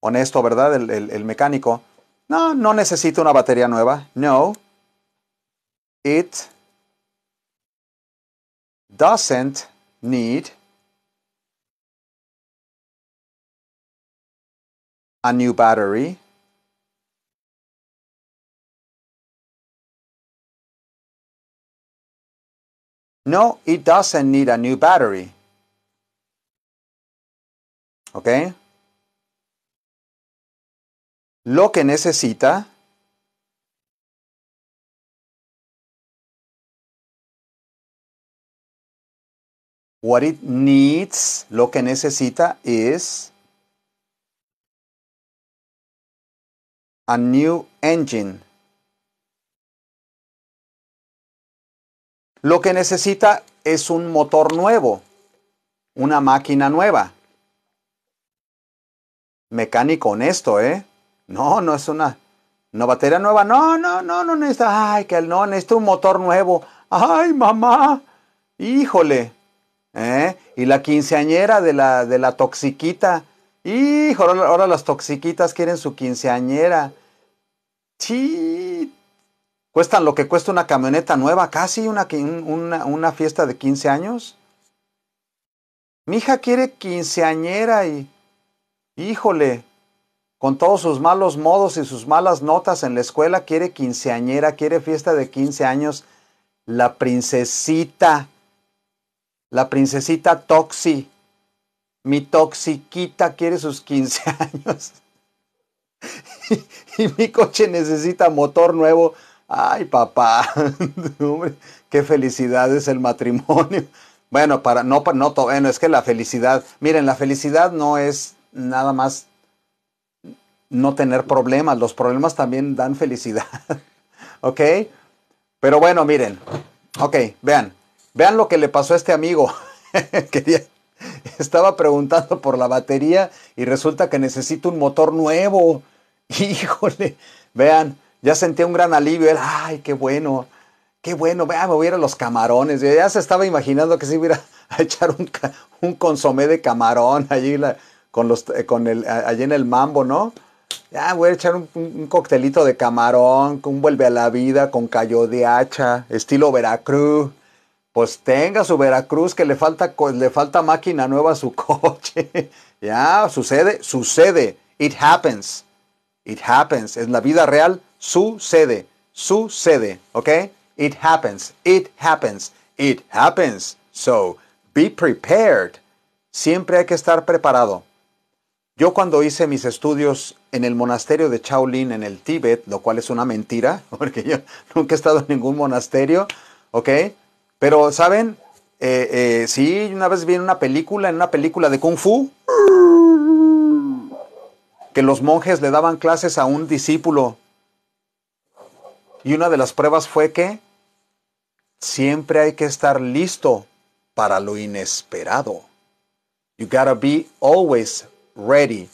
Honesto, ¿verdad? El, el mecánico. No, no necesita una batería nueva. No. It doesn't need a new battery No, it doesn't need a new battery. Okay. Lo que necesita What it needs, lo que necesita es a new engine. Lo que necesita es un motor nuevo, una máquina nueva. Mecánico honesto, ¿eh? No, no es una, no batería nueva, no, no, no, no necesita, ay, que no, necesita un motor nuevo. Ay, mamá, híjole. ¿eh? Y la quinceañera de la, de la toxiquita. Híjole, ahora, las toxiquitas quieren su quinceañera. Sí. Cuestan lo que cuesta una camioneta nueva, casi una, una, una fiesta de 15 años. Mi hija quiere quinceañera y, híjole, con todos sus malos modos y sus malas notas en la escuela, quiere quinceañera, quiere fiesta de 15 años, la princesita. La princesita Toxi. Mi toxiquita quiere sus 15 años. y, mi coche necesita motor nuevo. Ay, papá. qué felicidad es el matrimonio. Bueno, para no, no, bueno, es que la felicidad, miren, la felicidad no es nada más no tener problemas, los problemas también dan felicidad, ¿ok? Pero bueno, miren, ok, vean, Vean lo que le pasó a este amigo. Quería, estaba preguntando por la batería y resulta que necesita un motor nuevo. Híjole, vean, ya sentí un gran alivio. ay, qué bueno, qué bueno, vean, me hubiera los camarones. ya se estaba imaginando que se iba a echar un, consomé de camarón allí con los, eh, con el, allí en el mambo, ¿no? Ya voy a echar un, coctelito de camarón, un vuelve a la vida con cayó de hacha, estilo Veracruz pues tenga su Veracruz que le falta, le falta máquina nueva a su coche. ya, sucede, sucede. It happens. It happens. En la vida real sucede, sucede, ¿ok? It happens, it happens, it happens. So, be prepared. Siempre hay que estar preparado. Yo cuando hice mis estudios en el monasterio de Shaolin en el Tíbet, lo cual es una mentira, porque yo nunca he estado en ningún monasterio, ¿ok? Pero, ¿saben? Eh, eh, sí, una vez vi en una película, en una película de Kung Fu, que los monjes le daban clases a un discípulo. Y una de las pruebas fue que siempre hay que estar listo para lo inesperado. You gotta be always ready.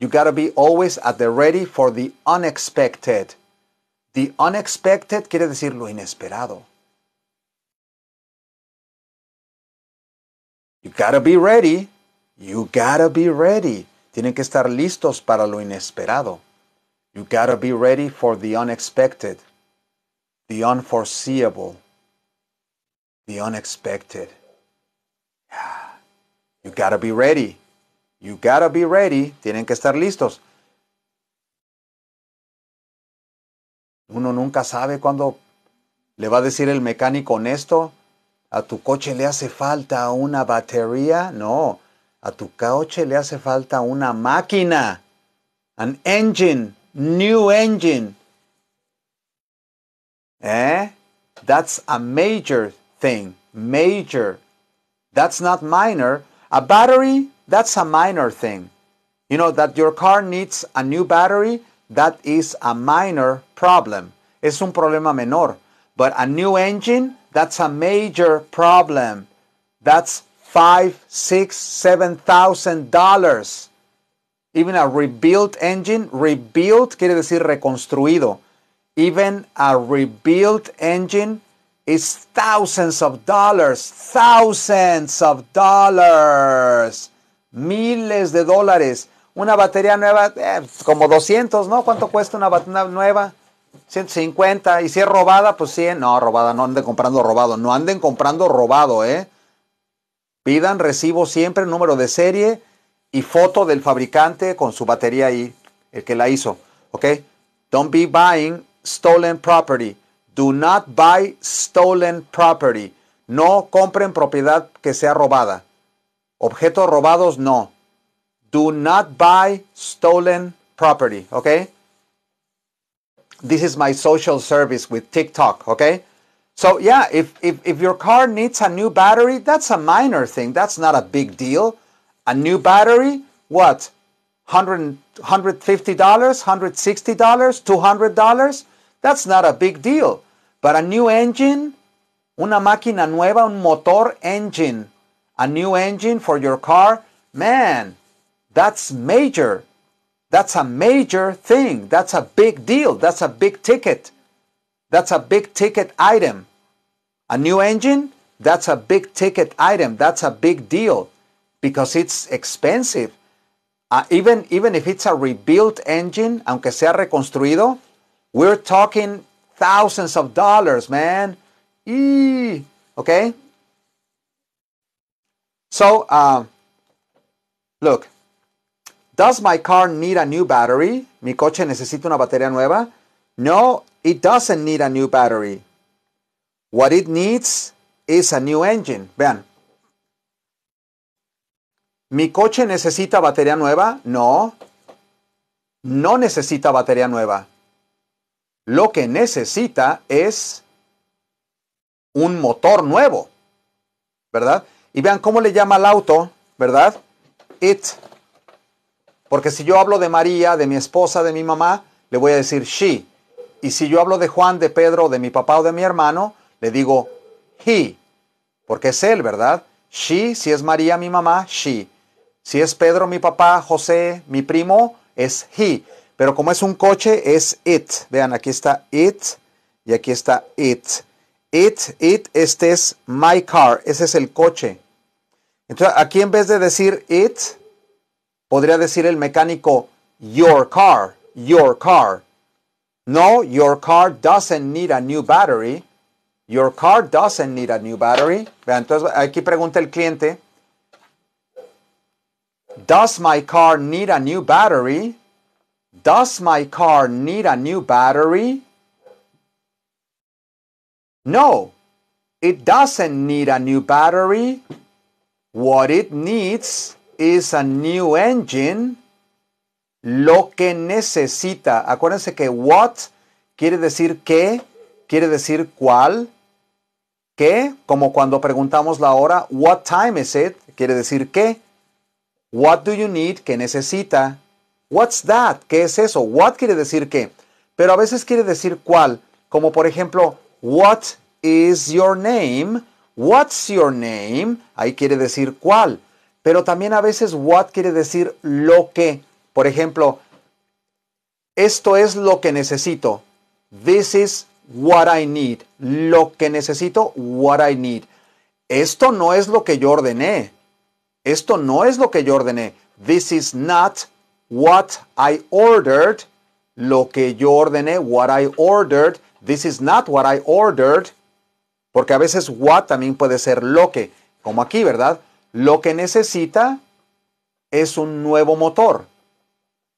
You gotta be always at the ready for the unexpected. The unexpected quiere decir lo inesperado. You gotta be ready. You gotta be ready. Tienen que estar listos para lo inesperado. You gotta be ready for the unexpected, the unforeseeable, the unexpected. You gotta be ready. You gotta be ready. Tienen que estar listos. Uno nunca sabe cuándo le va a decir el mecánico honesto ¿A tu coche le hace falta una batería? No. A tu coche le hace falta una máquina. An engine. New engine. Eh? That's a major thing. Major. That's not minor. A battery, that's a minor thing. You know that your car needs a new battery, that is a minor problem. Es un problema menor. But a new engine, That's a major problem. That's five, six, seven thousand dollars. Even a rebuilt engine, rebuilt quiere decir reconstruido. Even a rebuilt engine is thousands of dollars, thousands of dollars, miles de dólares. Una batería nueva, eh, como 200, ¿no? ¿Cuánto cuesta una batería nueva? 150. Y si es robada, pues 100. ¿eh? No, robada, no anden comprando robado. No anden comprando robado, ¿eh? Pidan recibo siempre, número de serie y foto del fabricante con su batería ahí, el que la hizo. ¿Ok? Don't be buying stolen property. Do not buy stolen property. No compren propiedad que sea robada. Objetos robados, no. Do not buy stolen property. ¿Ok? this is my social service with TikTok, okay? So yeah, if, if, if your car needs a new battery, that's a minor thing. That's not a big deal. A new battery, what? hundred hundred fifty dollars $150, $160, $200? That's not a big deal. But a new engine, una máquina nueva, un motor engine, a new engine for your car, man, that's major. That's a major thing. That's a big deal. That's a big ticket. That's a big ticket item. A new engine, that's a big ticket item. That's a big deal because it's expensive. Uh, even, even if it's a rebuilt engine, aunque sea reconstruido, we're talking thousands of dollars, man. Eee. Okay? So, uh, look, Does my car need a new battery? ¿Mi coche necesita una batería nueva? No, it doesn't need a new battery. What it needs is a new engine. Vean. ¿Mi coche necesita batería nueva? No. No necesita batería nueva. Lo que necesita es un motor nuevo. ¿Verdad? Y vean cómo le llama al auto, ¿verdad? It porque si yo hablo de María, de mi esposa, de mi mamá, le voy a decir she. Y si yo hablo de Juan, de Pedro, de mi papá o de mi hermano, le digo he. Porque es él, ¿verdad? She, si es María mi mamá, she. Si es Pedro mi papá, José mi primo, es he. Pero como es un coche, es it. Vean, aquí está it y aquí está it. It, it, este es my car. Ese es el coche. Entonces, aquí en vez de decir it, Podría decir el mecánico, your car, your car. No, your car doesn't need a new battery. Your car doesn't need a new battery. Vean, entonces aquí pregunta el cliente, does my car need a new battery? Does my car need a new battery? No, it doesn't need a new battery. What it needs is a new engine, lo que necesita. Acuérdense que what quiere decir qué, quiere decir cuál, qué, como cuando preguntamos la hora, what time is it, quiere decir qué. What do you need, que necesita. What's that, qué es eso. What quiere decir qué, pero a veces quiere decir cuál, como por ejemplo, what is your name, what's your name, ahí quiere decir cuál. Pero también a veces what quiere decir lo que. Por ejemplo, esto es lo que necesito. This is what I need. Lo que necesito, what I need. Esto no es lo que yo ordené. Esto no es lo que yo ordené. This is not what I ordered. Lo que yo ordené, what I ordered. This is not what I ordered. Porque a veces what también puede ser lo que, como aquí, ¿verdad? Lo que necesita es un nuevo motor,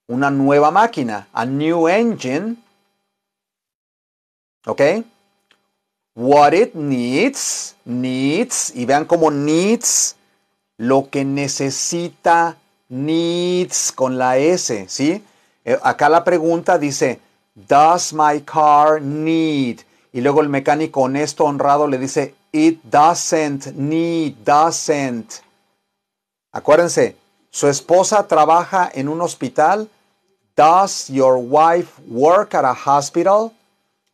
una nueva máquina, a new engine. ¿Ok? What it needs, needs, y vean como needs, lo que necesita, needs con la S, ¿sí? Eh, acá la pregunta dice, does my car need? Y luego el mecánico honesto, honrado, le dice, It doesn't need, doesn't. Acuérdense, su esposa trabaja en un hospital. Does your wife work at a hospital?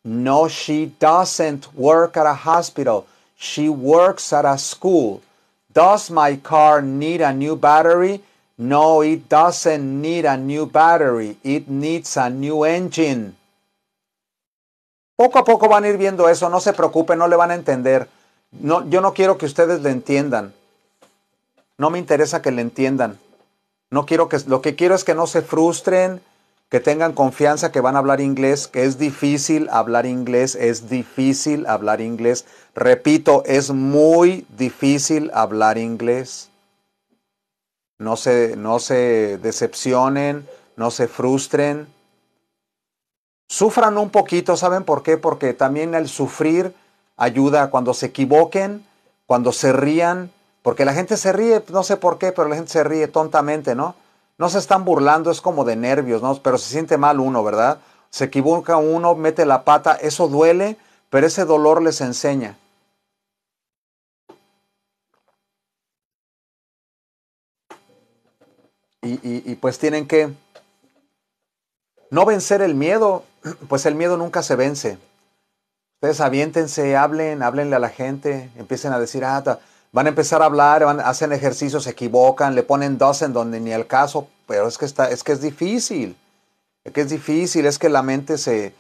No, she doesn't work at a hospital. She works at a school. Does my car need a new battery? No, it doesn't need a new battery. It needs a new engine. Poco a poco van a ir viendo eso, no se preocupen, no le van a entender. No, yo no quiero que ustedes le entiendan. No me interesa que le entiendan. No quiero que, lo que quiero es que no se frustren, que tengan confianza que van a hablar inglés, que es difícil hablar inglés, es difícil hablar inglés. Repito, es muy difícil hablar inglés. No se, no se decepcionen, no se frustren. Sufran un poquito, ¿saben por qué? Porque también el sufrir ayuda cuando se equivoquen, cuando se rían, porque la gente se ríe, no sé por qué, pero la gente se ríe tontamente, ¿no? No se están burlando, es como de nervios, ¿no? Pero se siente mal uno, ¿verdad? Se equivoca uno, mete la pata, eso duele, pero ese dolor les enseña. Y, y pues tienen que no vencer el miedo, pues el miedo nunca se vence. Entonces, aviéntense, hablen, háblenle a la gente, empiecen a decir, ah, van a empezar a hablar, hacen ejercicios, se equivocan, le ponen dos en donde ni el caso, pero es que, está, es que es difícil, es que es difícil, es que la mente se,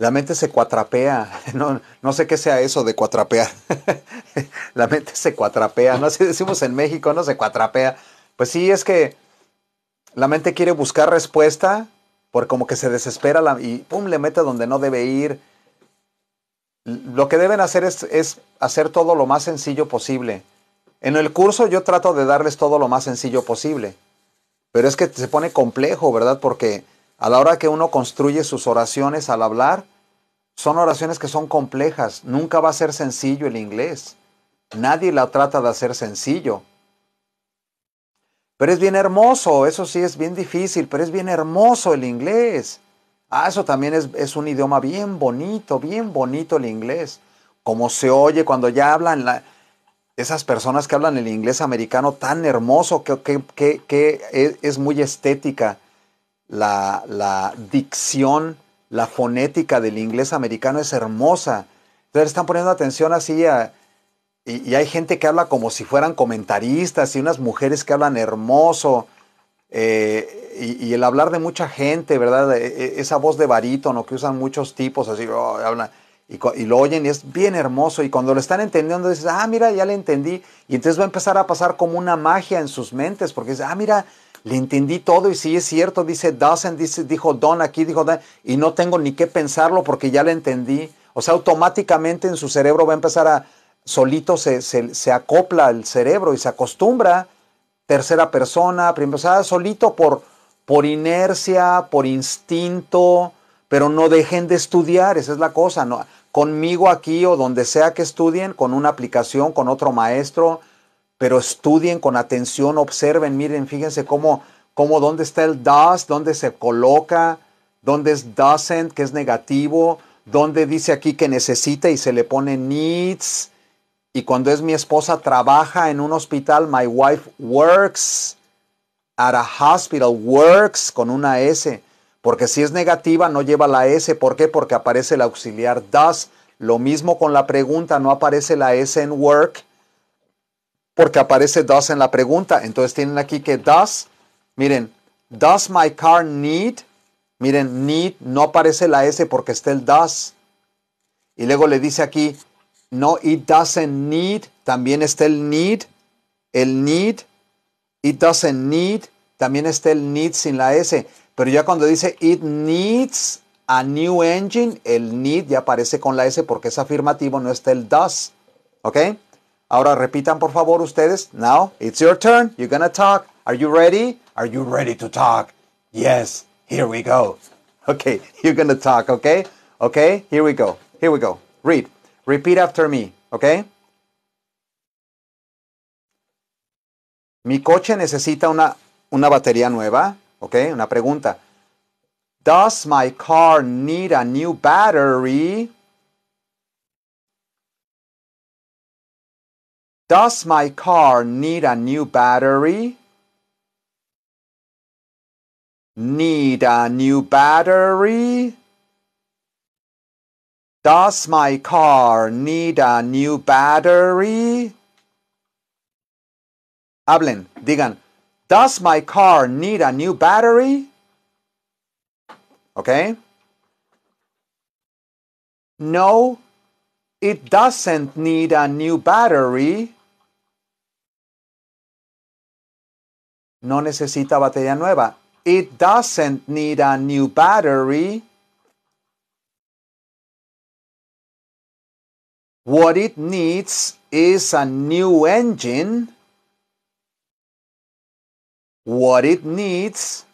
la mente se cuatrapea, no, sé qué sea eso de cuatrapear, la mente se cuatrapea, no sé, decimos en México, no se cuatrapea, pues sí, es que la mente quiere buscar respuesta porque como que se desespera y pum, le mete donde no debe ir. Lo que deben hacer es hacer todo lo más sencillo posible. En el curso yo trato de darles todo lo más sencillo posible. Pero es que se pone complejo, ¿verdad? Porque a la hora que uno construye sus oraciones al hablar, son oraciones que son complejas. Nunca va a ser sencillo el inglés. Nadie la trata de hacer sencillo. Pero es bien hermoso, eso sí es bien difícil, pero es bien hermoso el inglés. Ah, eso también es, un idioma bien bonito, bien bonito el inglés. Como se oye cuando ya hablan esas personas que hablan el inglés americano tan hermoso, que, e, es, muy estética la, la dicción, la fonética del inglés americano es hermosa. Entonces están poniendo atención así a, y, hay gente que habla como si fueran comentaristas y unas mujeres que hablan hermoso. Eh, y, el hablar de mucha gente, ¿verdad? E, e, esa voz de barítono que usan muchos tipos, así, oh, hablan, y, lo oyen y es bien hermoso. Y cuando lo están entendiendo, dices, ah, mira, ya le entendí. Y entonces va a empezar a pasar como una magia en sus mentes, porque dice, ah, mira, le entendí todo. Y sí, es cierto, dice Dawson, dice, dijo Don aquí, dijo y no tengo ni qué pensarlo porque ya le entendí. O sea, automáticamente en su cerebro va a empezar a, solito se, acopla el cerebro y se acostumbra, tercera persona, primera ah, solito por, por inercia, por instinto, pero no dejen de estudiar, esa es la cosa, conmigo aquí o donde sea que estudien, con una aplicación, con otro maestro, pero estudien con atención, observen, miren, fíjense cómo, cómo dónde está el does, dónde se coloca, dónde es doesn't, que es negativo, dónde dice aquí que necesita y se le pone needs, y cuando es mi esposa, trabaja en un hospital. My wife works at a hospital. Works con una S. Porque si es negativa, no lleva la S. ¿Por qué? Porque aparece el auxiliar does. Lo mismo con la pregunta, no aparece la S en work. Porque aparece does en la pregunta. Entonces tienen aquí que does. Miren, does my car need? Miren, need no aparece la S porque está el does. Y luego le dice aquí, no, it doesn't need. También está el need. El need. It doesn't need. También está el need sin la S. Pero ya cuando dice it needs a new engine, el need ya aparece con la S porque es afirmativo, no está el does. ¿Ok? Ahora repitan por favor ustedes. Now, it's your turn. You're gonna talk. Are you ready? Are you ready to talk? Yes, here we go. Okay, you're gonna talk, ok? Okay, here we go. Here we go. Read. Repeat after me, okay? Mi coche necesita una, una batería nueva, okay? Una pregunta. Does my car need a new battery? Does my car need a new battery? Need a new battery? Does my car need a new battery? Hablen, digan, does my car need a new battery? Okay? No, it doesn't need a new battery. No necesita batería nueva. It doesn't need a new battery. What it needs is a new engine. What it needs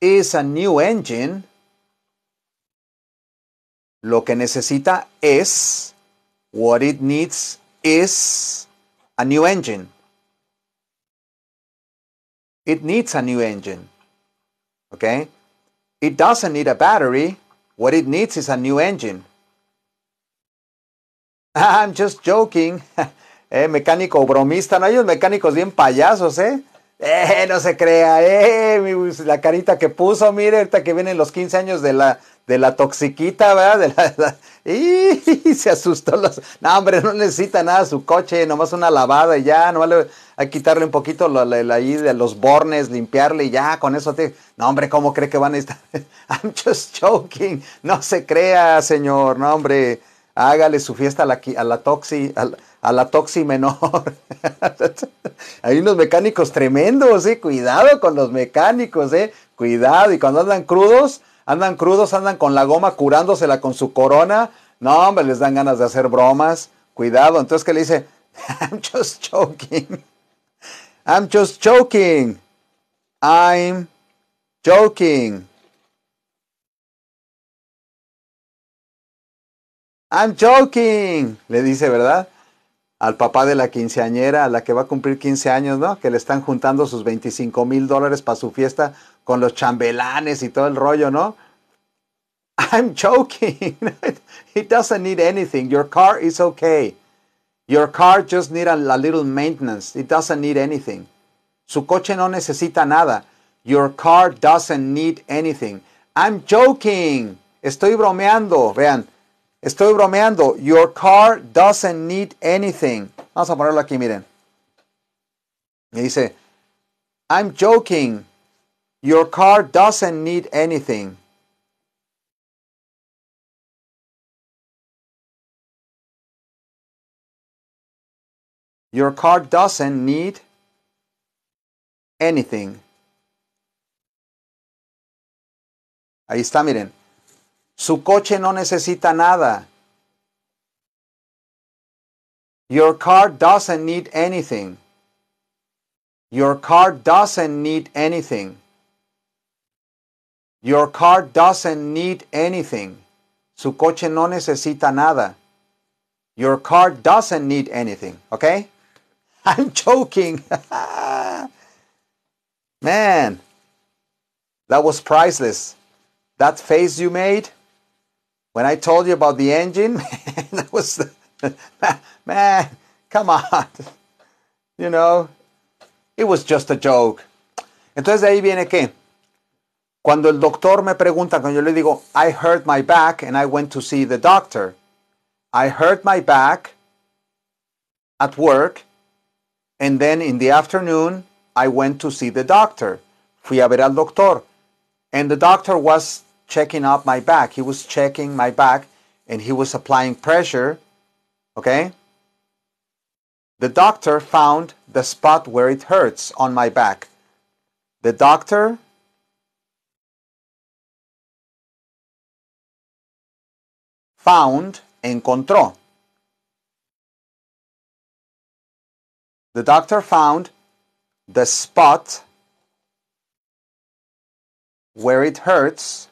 is a new engine. Lo que necesita es, what it needs is a new engine. It needs a new engine. Okay? It doesn't need a battery. What it needs is a new engine. I'm just joking. Eh, mecánico bromista, no hay unos mecánicos bien payasos, ¿eh? eh no se crea, eh, la carita que puso, mire, ahorita que vienen los 15 años de la, de la toxiquita, ¿verdad? y se asustó. Los... No, hombre, no necesita nada su coche, nomás una lavada y ya, no vale a quitarle un poquito la de los bornes, limpiarle y ya, con eso te... No, hombre, ¿cómo cree que van a estar? I'm just joking, no se crea, señor, no, hombre hágale su fiesta a la, a la toxi, a, la toxi menor. Hay unos mecánicos tremendos, ¿eh? Cuidado con los mecánicos, ¿eh? Cuidado. Y cuando andan crudos, andan crudos, andan con la goma curándosela con su corona. No, hombre, les dan ganas de hacer bromas. Cuidado. Entonces, ¿qué le dice? I'm just choking. I'm just joking. I'm joking. I'm joking, le dice, ¿verdad? Al papá de la quinceañera, a la que va a cumplir 15 años, ¿no? Que le están juntando sus 25 mil dólares para su fiesta con los chambelanes y todo el rollo, ¿no? I'm joking. It doesn't need anything. Your car is okay. Your car just needs a little maintenance. It doesn't need anything. Su coche no necesita nada. Your car doesn't need anything. I'm joking. Estoy bromeando. Vean. Estoy bromeando. Your car doesn't need anything. Vamos a ponerlo aquí, miren. Me dice, I'm joking. Your car doesn't need anything. Your car doesn't need anything. Ahí está, miren. Su coche no necesita nada. Your car doesn't need anything. Your car doesn't need anything. Your car doesn't need anything. Su coche no necesita nada. Your car doesn't need anything. Okay? I'm joking. Man, that was priceless. That face you made. When I told you about the engine, man, that was the, man, come on. You know, it was just a joke. Entonces de ahí viene que cuando el doctor me pregunta, cuando yo le digo, I hurt my back and I went to see the doctor. I hurt my back at work and then in the afternoon I went to see the doctor. Fui a ver al doctor. And the doctor was checking up my back. He was checking my back and he was applying pressure. Okay? The doctor found the spot where it hurts on my back. The doctor found, encontró. The doctor found the spot where it hurts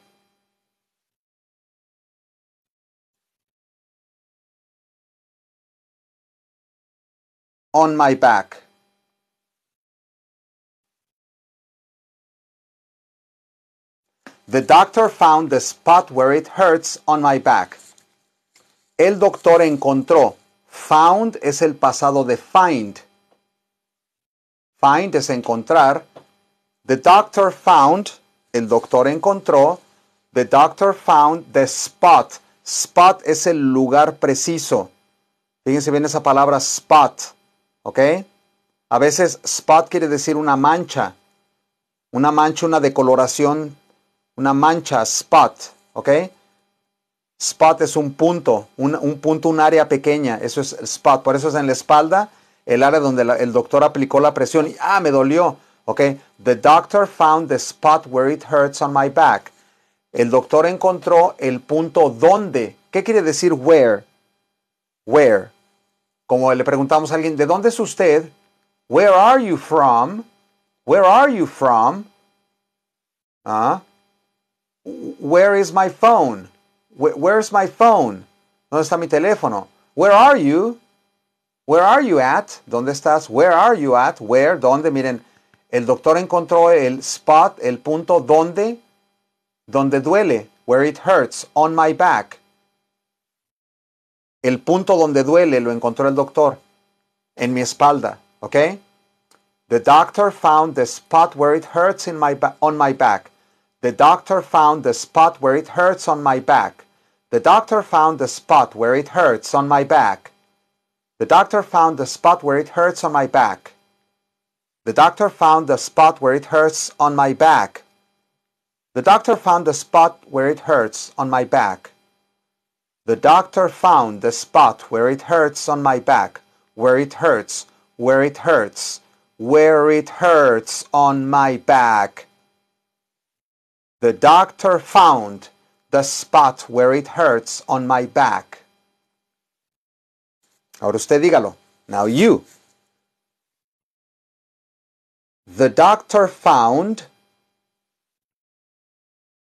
on my back. The doctor found the spot where it hurts on my back. El doctor encontró. Found es el pasado de find. Find es encontrar. The doctor found. El doctor encontró. The doctor found the spot. Spot es el lugar preciso. Fíjense bien esa palabra spot. ¿Ok? A veces spot quiere decir una mancha. Una mancha, una decoloración. Una mancha, spot. ¿Ok? Spot es un punto, un, punto, un área pequeña. Eso es spot. Por eso es en la espalda, el área donde el doctor aplicó la presión. Y, ah, me dolió. ¿Ok? The doctor found the spot where it hurts on my back. El doctor encontró el punto donde. ¿Qué quiere decir where? Where. Como le preguntamos a alguien, ¿de dónde es usted? Where are you from? Where are you from? ¿Ah? Where is my phone? Where's my phone? ¿Dónde está mi teléfono? Where are you? Where are you at? ¿Dónde estás? Where are you at? Where? ¿Dónde? Miren, el doctor encontró el spot, el punto donde, donde duele. Where it hurts. On my back. El punto donde duele lo encontró el doctor, en mi espalda, ¿ok? The doctor found the spot where it hurts in my on my back. The doctor found the spot where it hurts on my back. The doctor found the spot where it hurts on my back. The doctor found the spot where it hurts on my back. The doctor found the spot where it hurts on my back. The doctor found the spot where it hurts on my back. The doctor found the spot where it hurts on my back, where it hurts, where it hurts, where it hurts on my back. The doctor found the spot where it hurts on my back. Ahora usted dígalo. Now you. The doctor found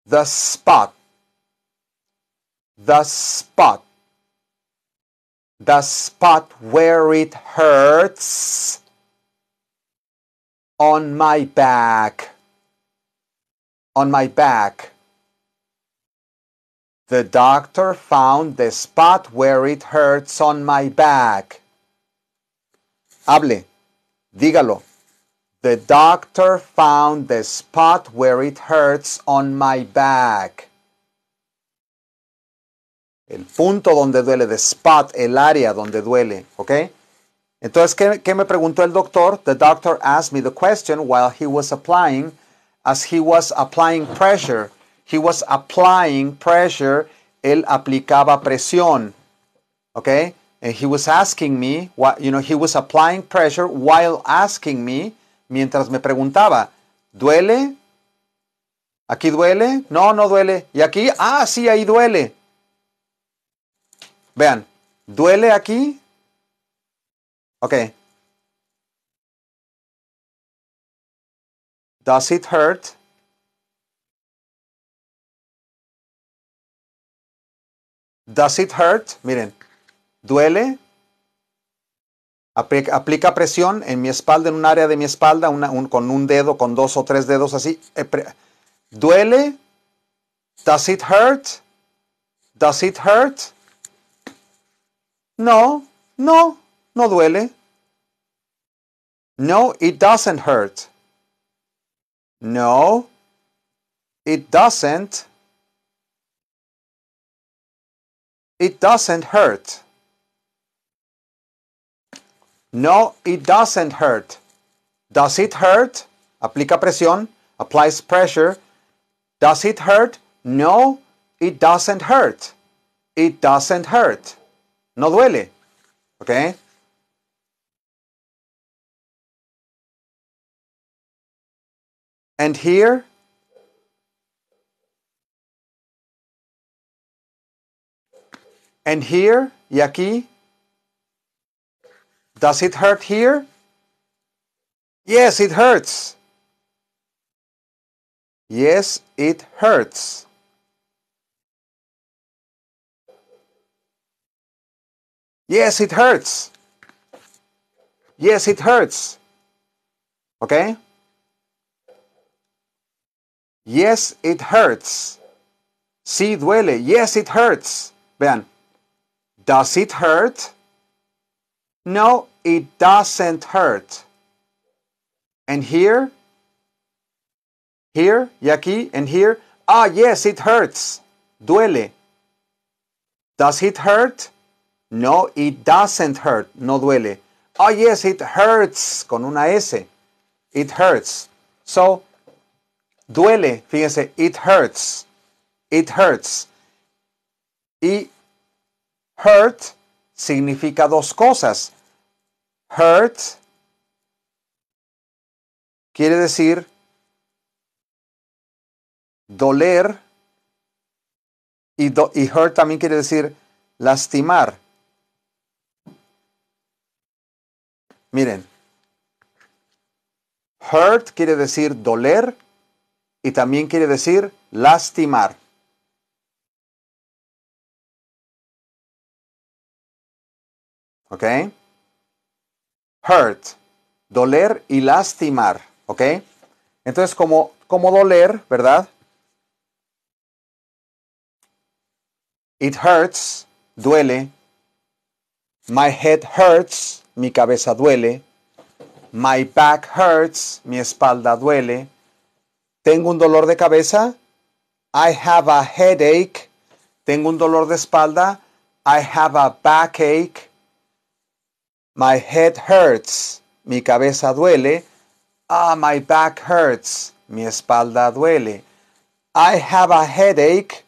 the spot the spot the spot where it hurts on my back on my back the doctor found the spot where it hurts on my back hable dígalo the doctor found the spot where it hurts on my back el punto donde duele, the spot, el área donde duele, ¿ok? Entonces, ¿qué, me preguntó el doctor? The doctor asked me the question while he was applying, as he was applying pressure. He was applying pressure, él aplicaba presión, ¿ok? And he was asking me, you know, he was applying pressure while asking me, mientras me preguntaba, ¿duele? ¿Aquí duele? No, no duele. ¿Y aquí? Ah, sí, ahí duele. Vean, ¿duele aquí? Ok. Does it hurt? Does it hurt? Miren, duele. Aplica presión en mi espalda, en un área de mi espalda, con un dedo, con dos o tres dedos así. Eh, ¿Duele? Does it hurt? Does it hurt? No, no, no duele. No, it doesn't hurt. No, it doesn't. It doesn't hurt. No, it doesn't hurt. Does it hurt? Aplica presión. Applies pressure. Does it hurt? No, it doesn't hurt. It doesn't hurt. No duele. ¿Ok? And here, and here, y aquí, does it hurt here? Yes, it hurts. Yes, it hurts. Yes, it hurts. Yes, it hurts. Okay? Yes, it hurts. Sí, duele. Yes, it hurts. Vean. Does it hurt? No, it doesn't hurt. And here? Here, y aquí, and here. Ah, yes, it hurts. Duele. Does it hurt? No, it doesn't hurt. No duele. Oh, yes, it hurts. Con una S. It hurts. So, duele. Fíjense, it hurts. It hurts. Y hurt significa dos cosas. Hurt quiere decir doler y, y hurt también quiere decir lastimar. Miren, hurt quiere decir doler y también quiere decir lastimar. ¿Ok? Hurt, doler y lastimar. ¿Ok? Entonces, como, como doler, ¿verdad? It hurts, duele, My head hurts, mi cabeza duele. My back hurts, mi espalda duele. Tengo un dolor de cabeza. I have a headache. Tengo un dolor de espalda. I have a backache. My head hurts. Mi cabeza duele. Ah, my back hurts. Mi espalda duele. I have a headache.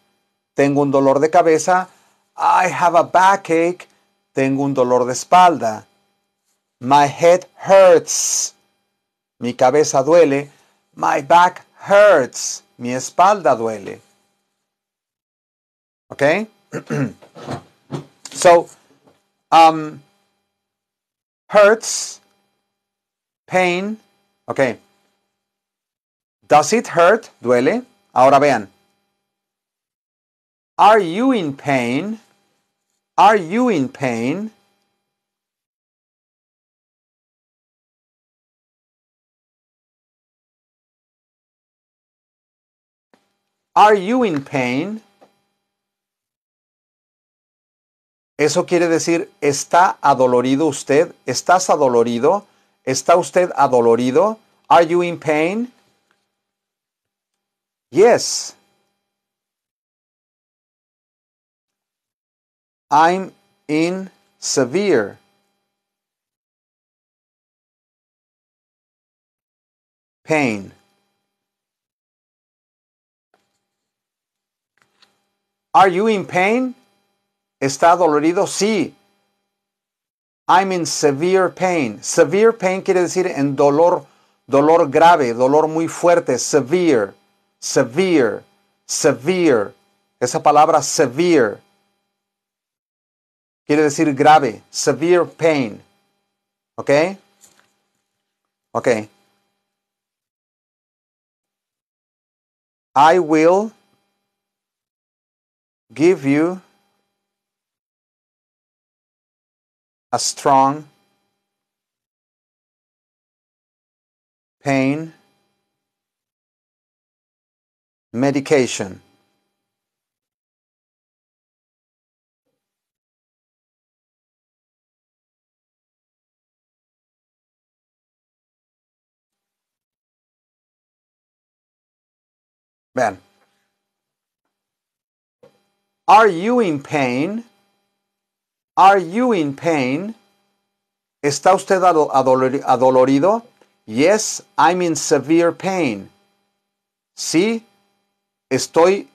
Tengo un dolor de cabeza. I have a backache. Tengo un dolor de espalda. My head hurts. Mi cabeza duele. My back hurts. Mi espalda duele. Okay? so, um, hurts, pain. Okay. Does it hurt? Duele. Ahora vean. Are you in pain? Are you in pain? Are you in pain? Eso quiere decir, ¿está adolorido usted? ¿Estás adolorido? ¿Está usted adolorido? Are you in pain? Yes. I'm in severe. Pain. Are you in pain? ¿Está dolorido? Sí. I'm in severe pain. Severe pain quiere decir en dolor, dolor grave, dolor muy fuerte. Severe, severe, severe. Esa palabra severe Quiere decir grave, severe pain. ¿Ok? Ok. I will give you a strong pain medication. Are you in pain? Are you in pain? ¿Está usted adolorido? Yes, I'm in severe pain. Sí, estoy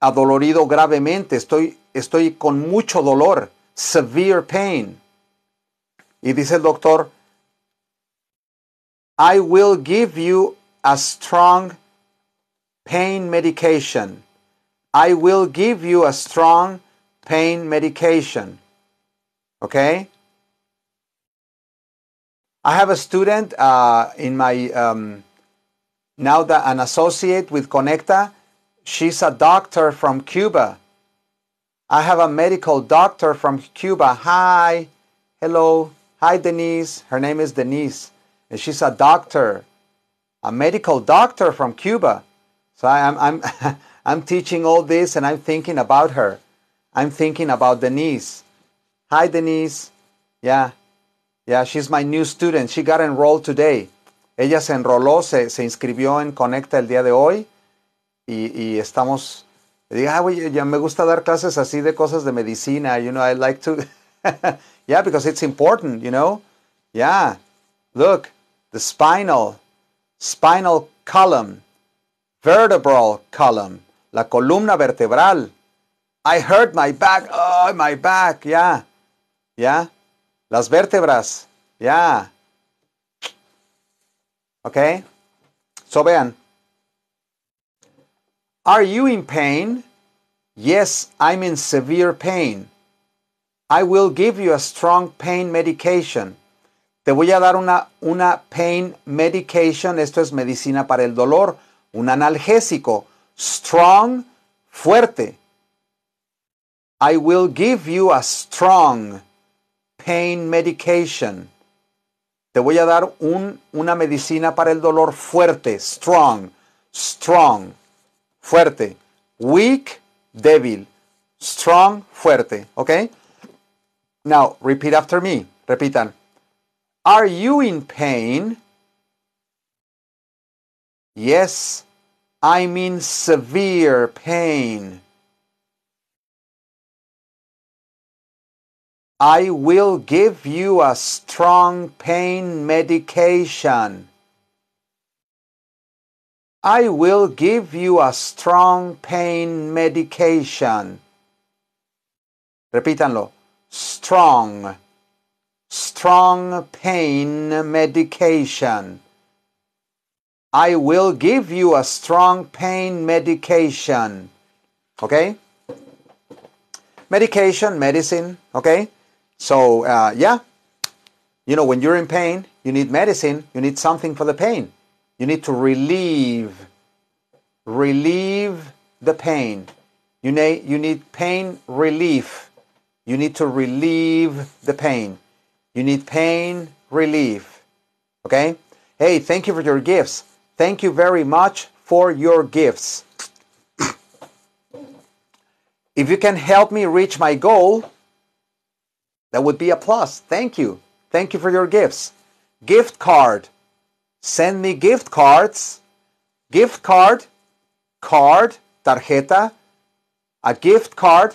adolorido gravemente, estoy, estoy con mucho dolor, severe pain. Y dice el doctor, I will give you a strong pain medication. I will give you a strong pain medication. Okay? I have a student uh, in my, um, now that an associate with Conecta. She's a doctor from Cuba. I have a medical doctor from Cuba. Hi. Hello. Hi, Denise. Her name is Denise. And she's a doctor, a medical doctor from Cuba. So I'm, I'm, I'm teaching all this and I'm thinking about her. I'm thinking about Denise. Hi, Denise. Yeah. Yeah, she's my new student. She got enrolled today. Ella se enroló, se, se inscribió en Conecta el día de hoy y, y estamos... ah, well, ya me gusta dar clases así de cosas de medicina. You know, I like to... yeah, because it's important, you know? Yeah. Look, the spinal, spinal column. Vertebral column, la columna vertebral. I hurt my back, oh, my back, yeah. ya. Yeah. Las vértebras, ya. Yeah. Ok, so vean. Are you in pain? Yes, I'm in severe pain. I will give you a strong pain medication. Te voy a dar una, una pain medication. Esto es medicina para el dolor un analgésico, strong, fuerte. I will give you a strong pain medication. Te voy a dar una medicina para el dolor fuerte, strong, strong, fuerte. Weak, débil. Strong, fuerte. ¿Ok? Now, repeat after me. Repitan. Are you in pain? Yes, i mean severe pain. I will give you a strong pain medication. I will give you a strong pain medication. Repítanlo. Strong. Strong pain medication. I will give you a strong pain medication. Okay? Medication, medicine. Okay? So, uh, yeah. You know, when you're in pain, you need medicine, you need something for the pain. You need to relieve, relieve the pain. You need, you need pain relief. You need to relieve the pain. You need pain relief. Okay? Hey, thank you for your gifts. Thank you very much for your gifts. if you can help me reach my goal, that would be a plus. Thank you. Thank you for your gifts. Gift card. Send me gift cards. Gift card, card, tarjeta, a gift card.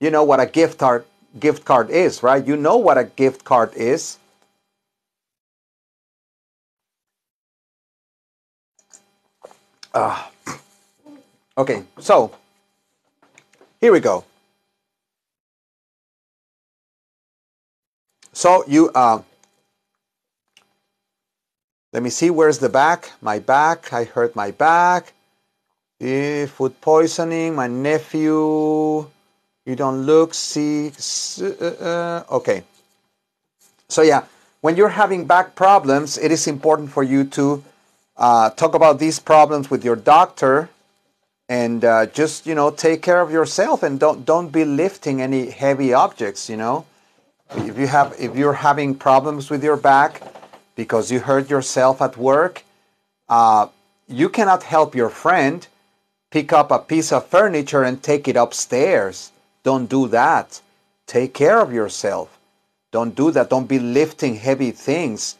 You know what a gift card gift card is, right? You know what a gift card is. Uh, okay, so here we go. So you, uh, let me see, where's the back? My back, I hurt my back. Eh, food poisoning, my nephew, you don't look sick. Uh, uh, okay. So yeah, when you're having back problems, it is important for you to uh, talk about these problems with your doctor and uh, just you know take care of yourself and don't don't be lifting any heavy objects you know if you have if you're having problems with your back because you hurt yourself at work uh, you cannot help your friend pick up a piece of furniture and take it upstairs don't do that take care of yourself don't do that don't be lifting heavy things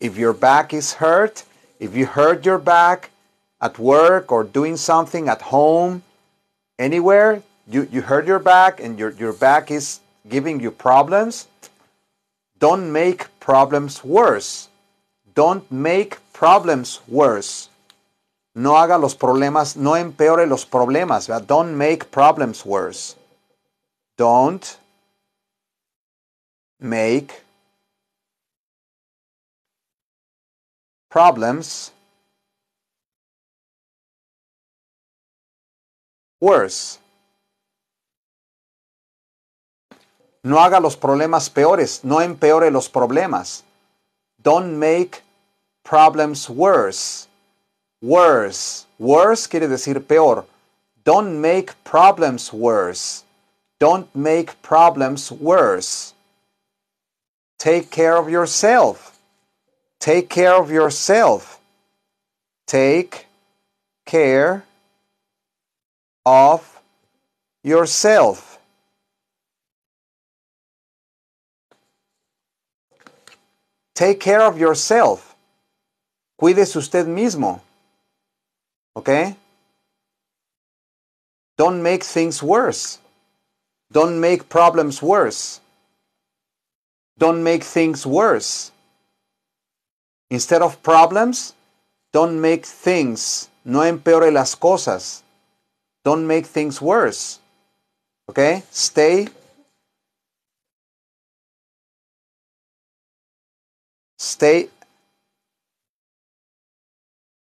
if your back is hurt if you hurt your back at work or doing something at home, anywhere, you, you hurt your back and your, your back is giving you problems, don't make problems worse. Don't make problems worse. No haga los problemas, no empeore los problemas. ¿verdad? Don't make problems worse. Don't make problems worse. No haga los problemas peores, no empeore los problemas. Don't make problems worse. Worse. Worse quiere decir peor. Don't make problems worse. Don't make problems worse. Take care of yourself. Take care of yourself. Take care of yourself. Take care of yourself. Cuídese usted mismo. Okay? Don't make things worse. Don't make problems worse. Don't make things worse. Instead of problems, don't make things. No empeore las cosas. Don't make things worse. Okay? Stay. Stay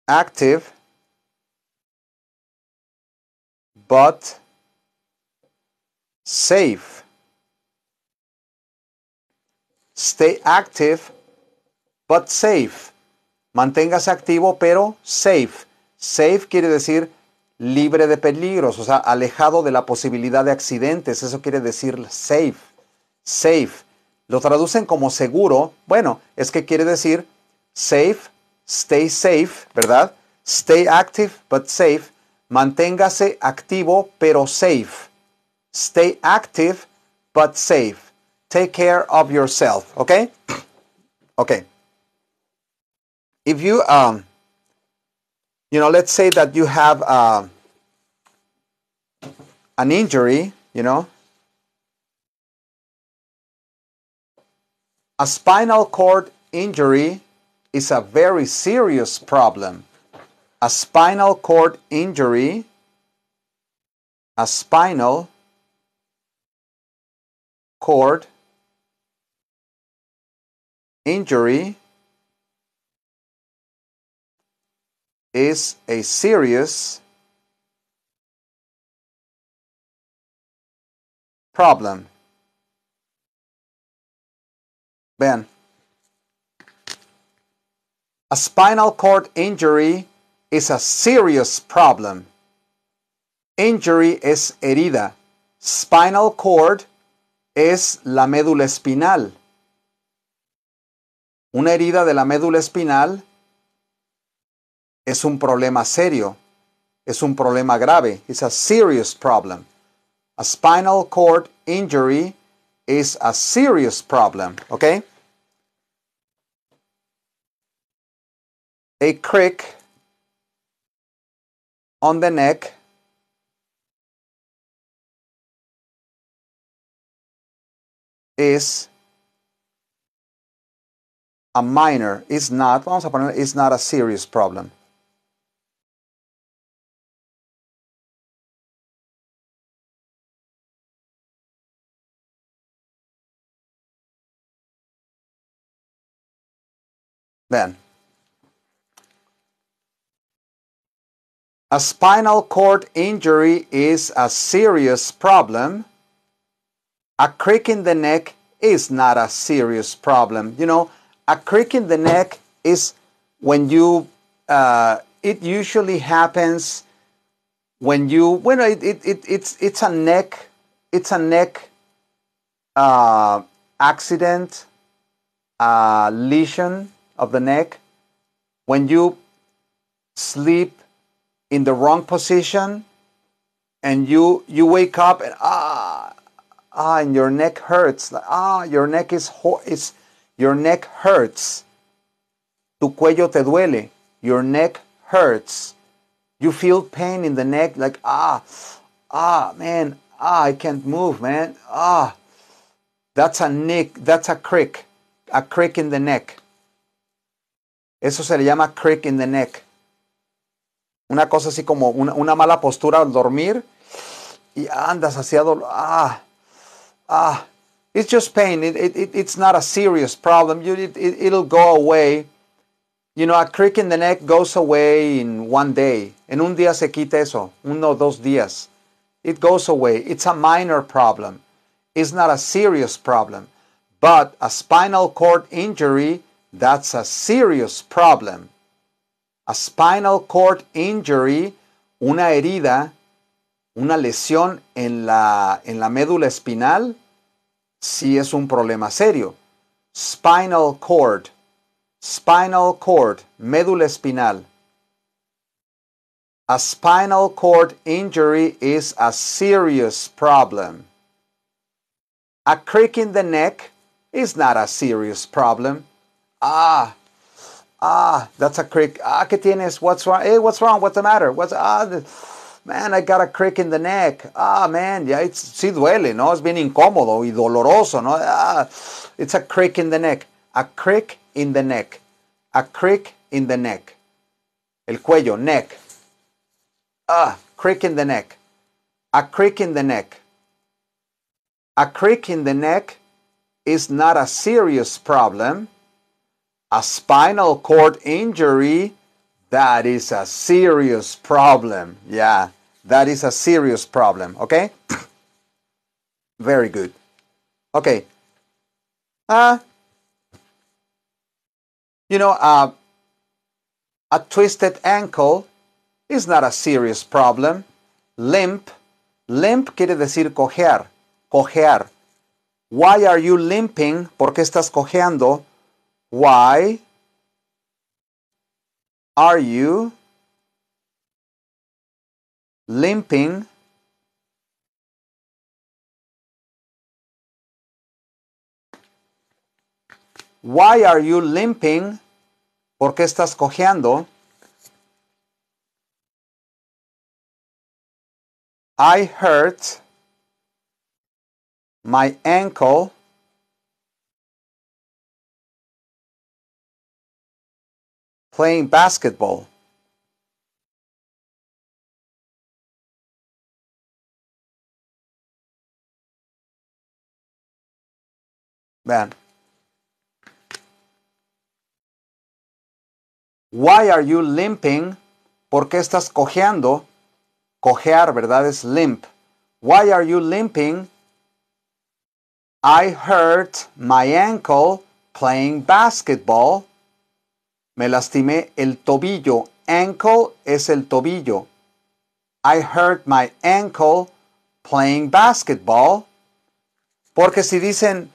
active, but safe. Stay active, but safe. Manténgase activo, pero safe. Safe quiere decir libre de peligros, o sea, alejado de la posibilidad de accidentes. Eso quiere decir safe. Safe. Lo traducen como seguro. Bueno, es que quiere decir safe, stay safe, ¿verdad? Stay active, but safe. Manténgase activo, pero safe. Stay active, but safe. Take care of yourself, ¿ok? Ok. if you um, you know let's say that you have uh, an injury you know a spinal cord injury is a very serious problem a spinal cord injury a spinal cord injury is a serious problem. A spinal cord injury is a serious problem. Injury es herida. Spinal cord es la médula espinal. Una herida de la médula espinal es un problema serio, es un problema grave. It's a serious problem. A spinal cord injury is a serious problem, okay? A crick on the neck is a minor, is not, vamos a poner, is not a serious problem. Then, a spinal cord injury is a serious problem. A crick in the neck is not a serious problem. You know, a crick in the neck is when you, uh, it usually happens when you, when it, it, it, it's, it's a neck, it's a neck uh, accident, uh, lesion of the neck, when you sleep in the wrong position and you you wake up and ah ah and your neck hurts like, ah your neck is ho- is your neck hurts tu cuello te duele your neck hurts you feel pain in the neck like ah ah man ah i can't move man ah that's a nick that's a crick a crick in the neck Eso se le llama crick in the neck. Una cosa así como una, mala postura al dormir y andas hacia Ah, ah. It's just pain. it's not a serious problem. it'll go away. You know, a crick in the neck goes away in one day. En un día se quita eso. Uno o dos días. It goes away. It's a minor problem. It's not a serious problem. But a spinal cord injury That's a serious problem. A spinal cord injury, una herida, una lesión en la, en la médula espinal, sí es un problema serio. Spinal cord, spinal cord, médula espinal. A spinal cord injury is a serious problem. A crick in the neck is not a serious problem ah, ah, that's a crick. Ah, ¿qué tienes? What's wrong? Hey, eh, what's wrong? What's the matter? What's, ah, the, man, I got a crick in the neck. Ah, man, yeah, it's, sí duele, ¿no? it's been incómodo y doloroso, ¿no? Ah, it's a crick in the neck. A crick in the neck. A crick in the neck. El cuello, neck. Ah, crick in the neck. A crick in the neck. A crick in the neck is not a serious problem a spinal cord injury, that is a serious problem. Yeah, that is a serious problem. Okay? Very good. Okay. Uh, you know, uh, a twisted ankle is not a serious problem. Limp. Limp quiere decir coger. Coger. Why are you limping? ¿Por qué estás cojeando? Why are you limping Why are you limping? ¿Por qué estás cojeando? I hurt my ankle playing basketball man why are you limping ¿Por qué estás cojeando? Cojear, ¿verdad? Es limp. Why are you limping? I hurt my ankle playing basketball. Me lastimé el tobillo. Ankle es el tobillo. I hurt my ankle playing basketball. Porque si dicen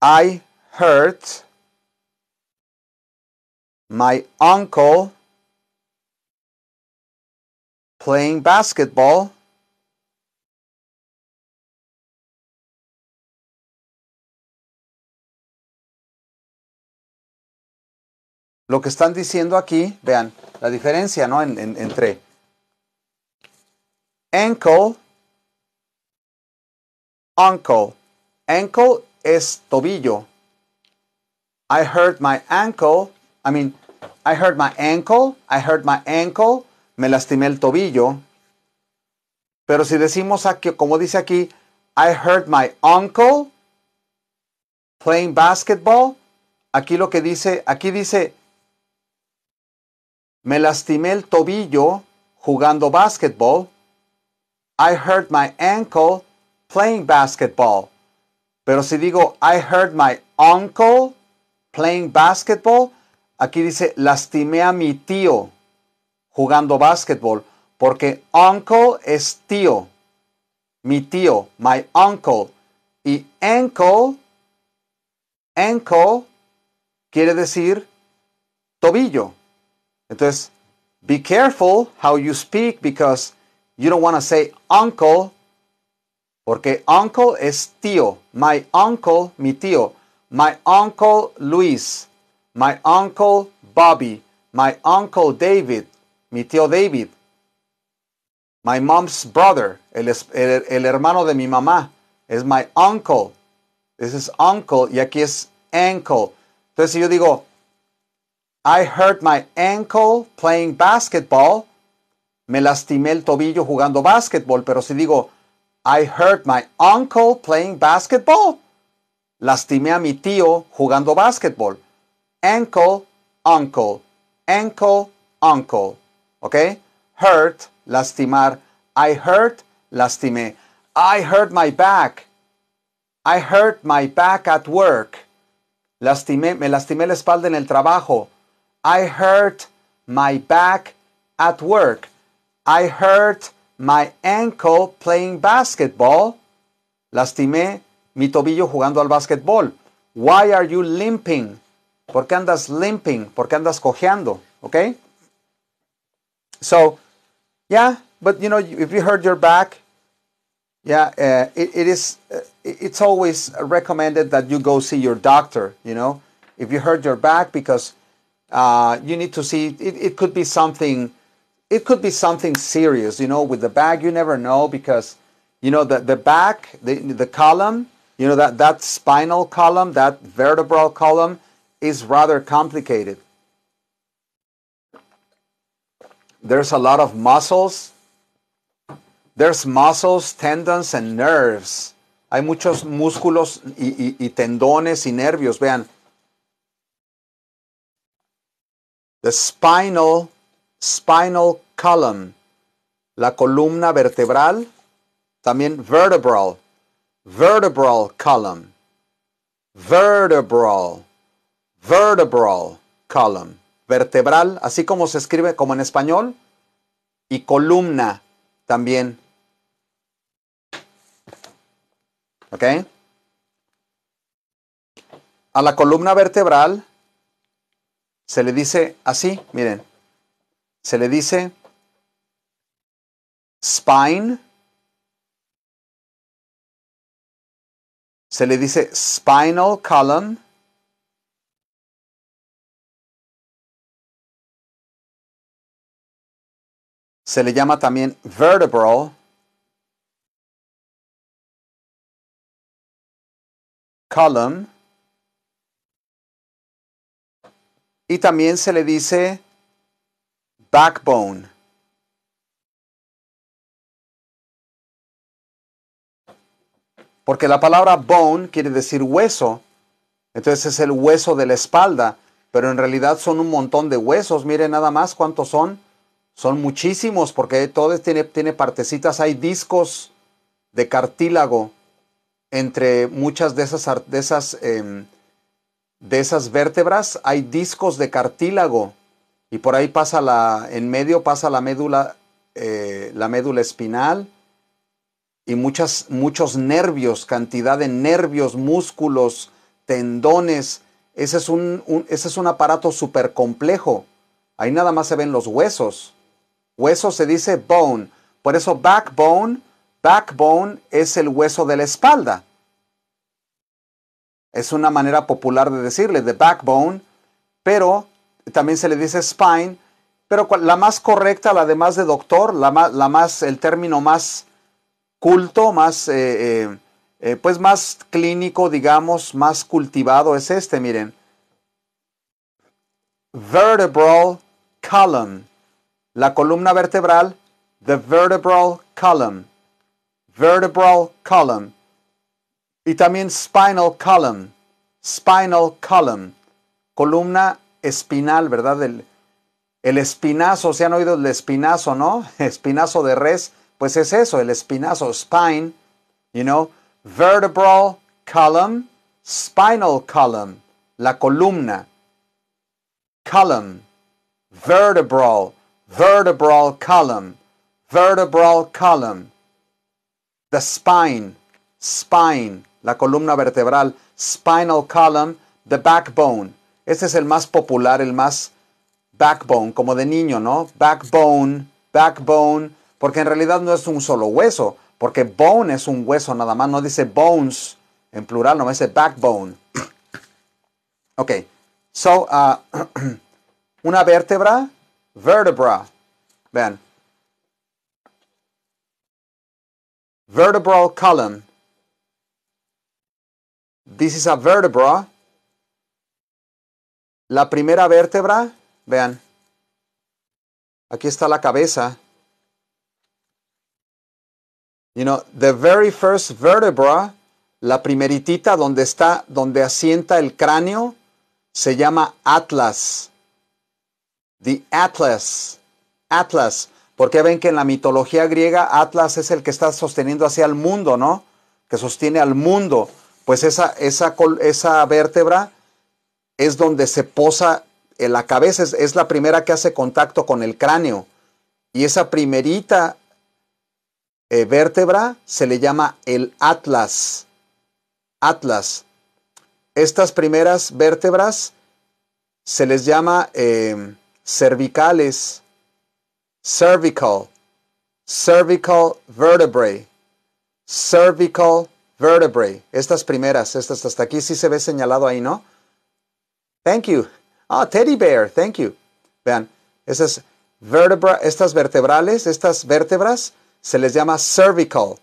I hurt my uncle playing basketball, Lo que están diciendo aquí, vean, la diferencia, ¿no? En, entre ankle, uncle, Ankle es tobillo. I hurt my ankle. I mean, I hurt my ankle. I hurt my ankle. Me lastimé el tobillo. Pero si decimos aquí, como dice aquí, I hurt my uncle playing basketball. Aquí lo que dice, aquí dice me lastimé el tobillo jugando basketball. I hurt my ankle playing basketball. Pero si digo I hurt my uncle playing basketball, aquí dice lastimé a mi tío jugando basketball, porque uncle es tío. Mi tío, my uncle. Y ankle, ankle quiere decir tobillo. Entonces, be careful how you speak because you don't want to say uncle, porque uncle es tío. My uncle, mi tío. My uncle Luis. My uncle Bobby. My uncle David. Mi tío David. My mom's brother. El, el, el hermano de mi mamá. Es my uncle. This is uncle y aquí es ankle. Entonces, si yo digo, I hurt my ankle playing basketball. Me lastimé el tobillo jugando basketball. pero si digo I hurt my uncle playing basketball. Lastimé a mi tío jugando basketball. Ankle, uncle. Ankle, uncle. ¿Ok? Hurt, lastimar. I hurt, lastimé. I hurt my back. I hurt my back at work. Lastimé, me lastimé la espalda en el trabajo. I hurt my back at work. I hurt my ankle playing basketball. Lastimé mi tobillo jugando al basketball. Why are you limping? ¿Por qué andas limping? ¿Por qué andas cojeando? Okay? So, yeah, but you know, if you hurt your back, yeah, uh, it, it is, uh, it's always recommended that you go see your doctor, you know, if you hurt your back because uh, you need to see it, it could be something it could be something serious you know with the back you never know because you know the, the back the, the column you know that, that spinal column that vertebral column is rather complicated there's a lot of muscles there's muscles tendons and nerves hay muchos músculos y, y, y tendones y nervios vean The spinal, spinal column, la columna vertebral, también vertebral, vertebral column, vertebral, vertebral column, vertebral, así como se escribe como en español, y columna también. ¿Ok? A la columna vertebral se le dice así, miren. Se le dice spine. Se le dice spinal column. Se le llama también vertebral. column Y también se le dice backbone. Porque la palabra bone quiere decir hueso. Entonces es el hueso de la espalda. Pero en realidad son un montón de huesos. Miren nada más cuántos son. Son muchísimos porque todo tiene, tiene partecitas. Hay discos de cartílago entre muchas de esas, de esas em, de esas vértebras hay discos de cartílago y por ahí pasa la, en medio pasa la médula, eh, la médula espinal y muchas, muchos nervios, cantidad de nervios, músculos, tendones. Ese es un, ese es un aparato súper complejo. Ahí nada más se ven los huesos. Hueso se dice bone. Por eso backbone, backbone es el hueso de la espalda. Es una manera popular de decirle, the backbone, pero también se le dice spine, pero la más correcta, la de más de doctor, la el término más culto, más, eh, eh, eh, pues más clínico, digamos, más cultivado es este, miren. Vertebral column, la columna vertebral, the vertebral column, vertebral column. Y también spinal column, spinal column, columna espinal, ¿verdad? El, espinazo, se han oído el espinazo, ¿no? Espinazo de res, pues es eso, el espinazo, spine, you know, vertebral column, spinal column, la columna, column, vertebral, vertebral column, vertebral column, the spine, spine, la columna vertebral, spinal column, the backbone. Este es el más popular, el más backbone, como de niño, ¿no? Backbone, backbone, porque en realidad no es un solo hueso, porque bone es un hueso nada más, no dice bones en plural, no dice backbone. ok, so, uh, una vértebra, vertebra, vean. Vertebral column, This is a vertebra. La primera vértebra, vean, aquí está la cabeza. You know, the very first vertebra, la primeritita donde está, donde asienta el cráneo, se llama atlas. The atlas. Atlas. Porque ven que en la mitología griega Atlas es el que está sosteniendo hacia el mundo, ¿no? Que sostiene al mundo pues esa, esa vértebra es donde se posa eh, la cabeza, es, la primera que hace contacto con el cráneo. Y esa primerita eh, vértebra se le llama el atlas. Atlas. Estas primeras vértebras se les llama em, cervicales. Cervical. Cervical vertebrae. Cervical vertebrae, estas primeras, estas hasta aquí sí se ve señalado ahí, ¿no? Thank you. Ah, teddy bear, thank you. Vean, esas vertebra, estas vertebrales, estas vértebras, se les llama cervical.